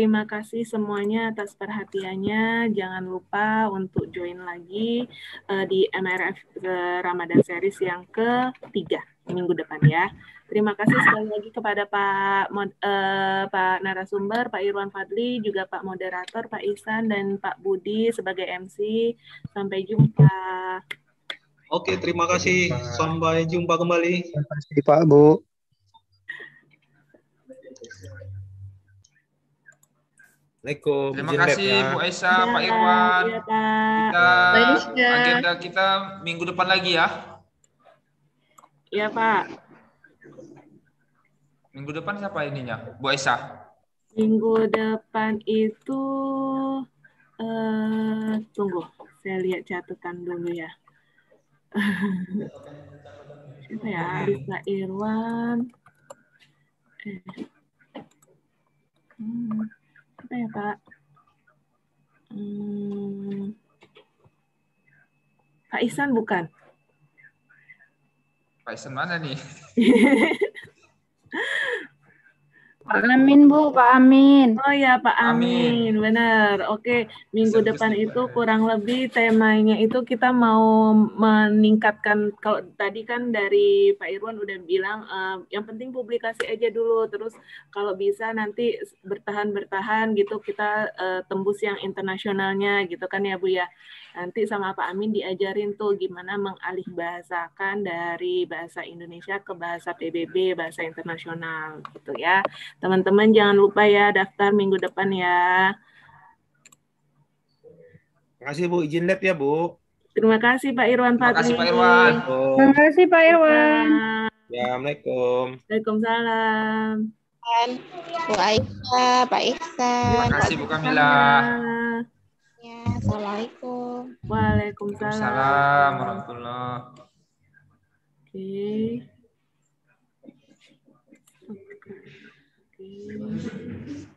Terima kasih semuanya atas perhatiannya. Jangan lupa untuk join lagi uh, di MRF uh, eh, Ramadan Series yang ketiga minggu depan ya. Terima kasih sekali lagi kepada Pak uh, Pak narasumber, Pak Irwan Fadli, juga Pak moderator, Pak Ihsan dan Pak Budi sebagai MC. Sampai jumpa. Oke, terima kasih. Sampai jumpa kembali. Terima kasih Pak Bu. Assalamualaikum. Terima kasih ya. Bu Aisyah, ya, Pak iya, Irwan. Ya, Pak. Kita ya. agenda kita minggu depan lagi ya. Iya Pak. Minggu depan siapa ininya, Bu Aisyah? Minggu depan itu uh, tunggu, saya lihat catatan dulu ya. [laughs] Siapa ya? Arisa Irwan. Eh. Hmm apa ya kak? Hmm, Pak Isan bukan? Pak Isan mana nih? [laughs] Pak Amin Bu, Pak Amin. Oh ya Pak Amin, Amin. benar. Oke, minggu bisa, depan itu kurang lebih temanya itu kita mau meningkatkan kalau tadi kan dari Pak Irwan udah bilang uh, yang penting publikasi aja dulu, terus kalau bisa nanti bertahan bertahan gitu kita uh, tembus yang internasionalnya gitu kan ya Bu ya. Nanti sama Pak Amin diajarin tuh gimana mengalih bahasakan dari bahasa Indonesia ke bahasa PBB, bahasa internasional gitu ya. Teman-teman jangan lupa ya daftar minggu depan ya. Terima kasih Bu, izin lab ya Bu. Terima kasih Pak Irwan Terima kasih Pak Irwan. Terima kasih Pak Irwan. Ya, Assalamualaikum. Waalaikumsalam. Bu Aisyah, Pak Iksan. Terima kasih Bu Kamila. Iya, Assalamualaikum. Waalaikumsalam. Assalamualaikum. warahmatullah. Oke. Okay. Okay.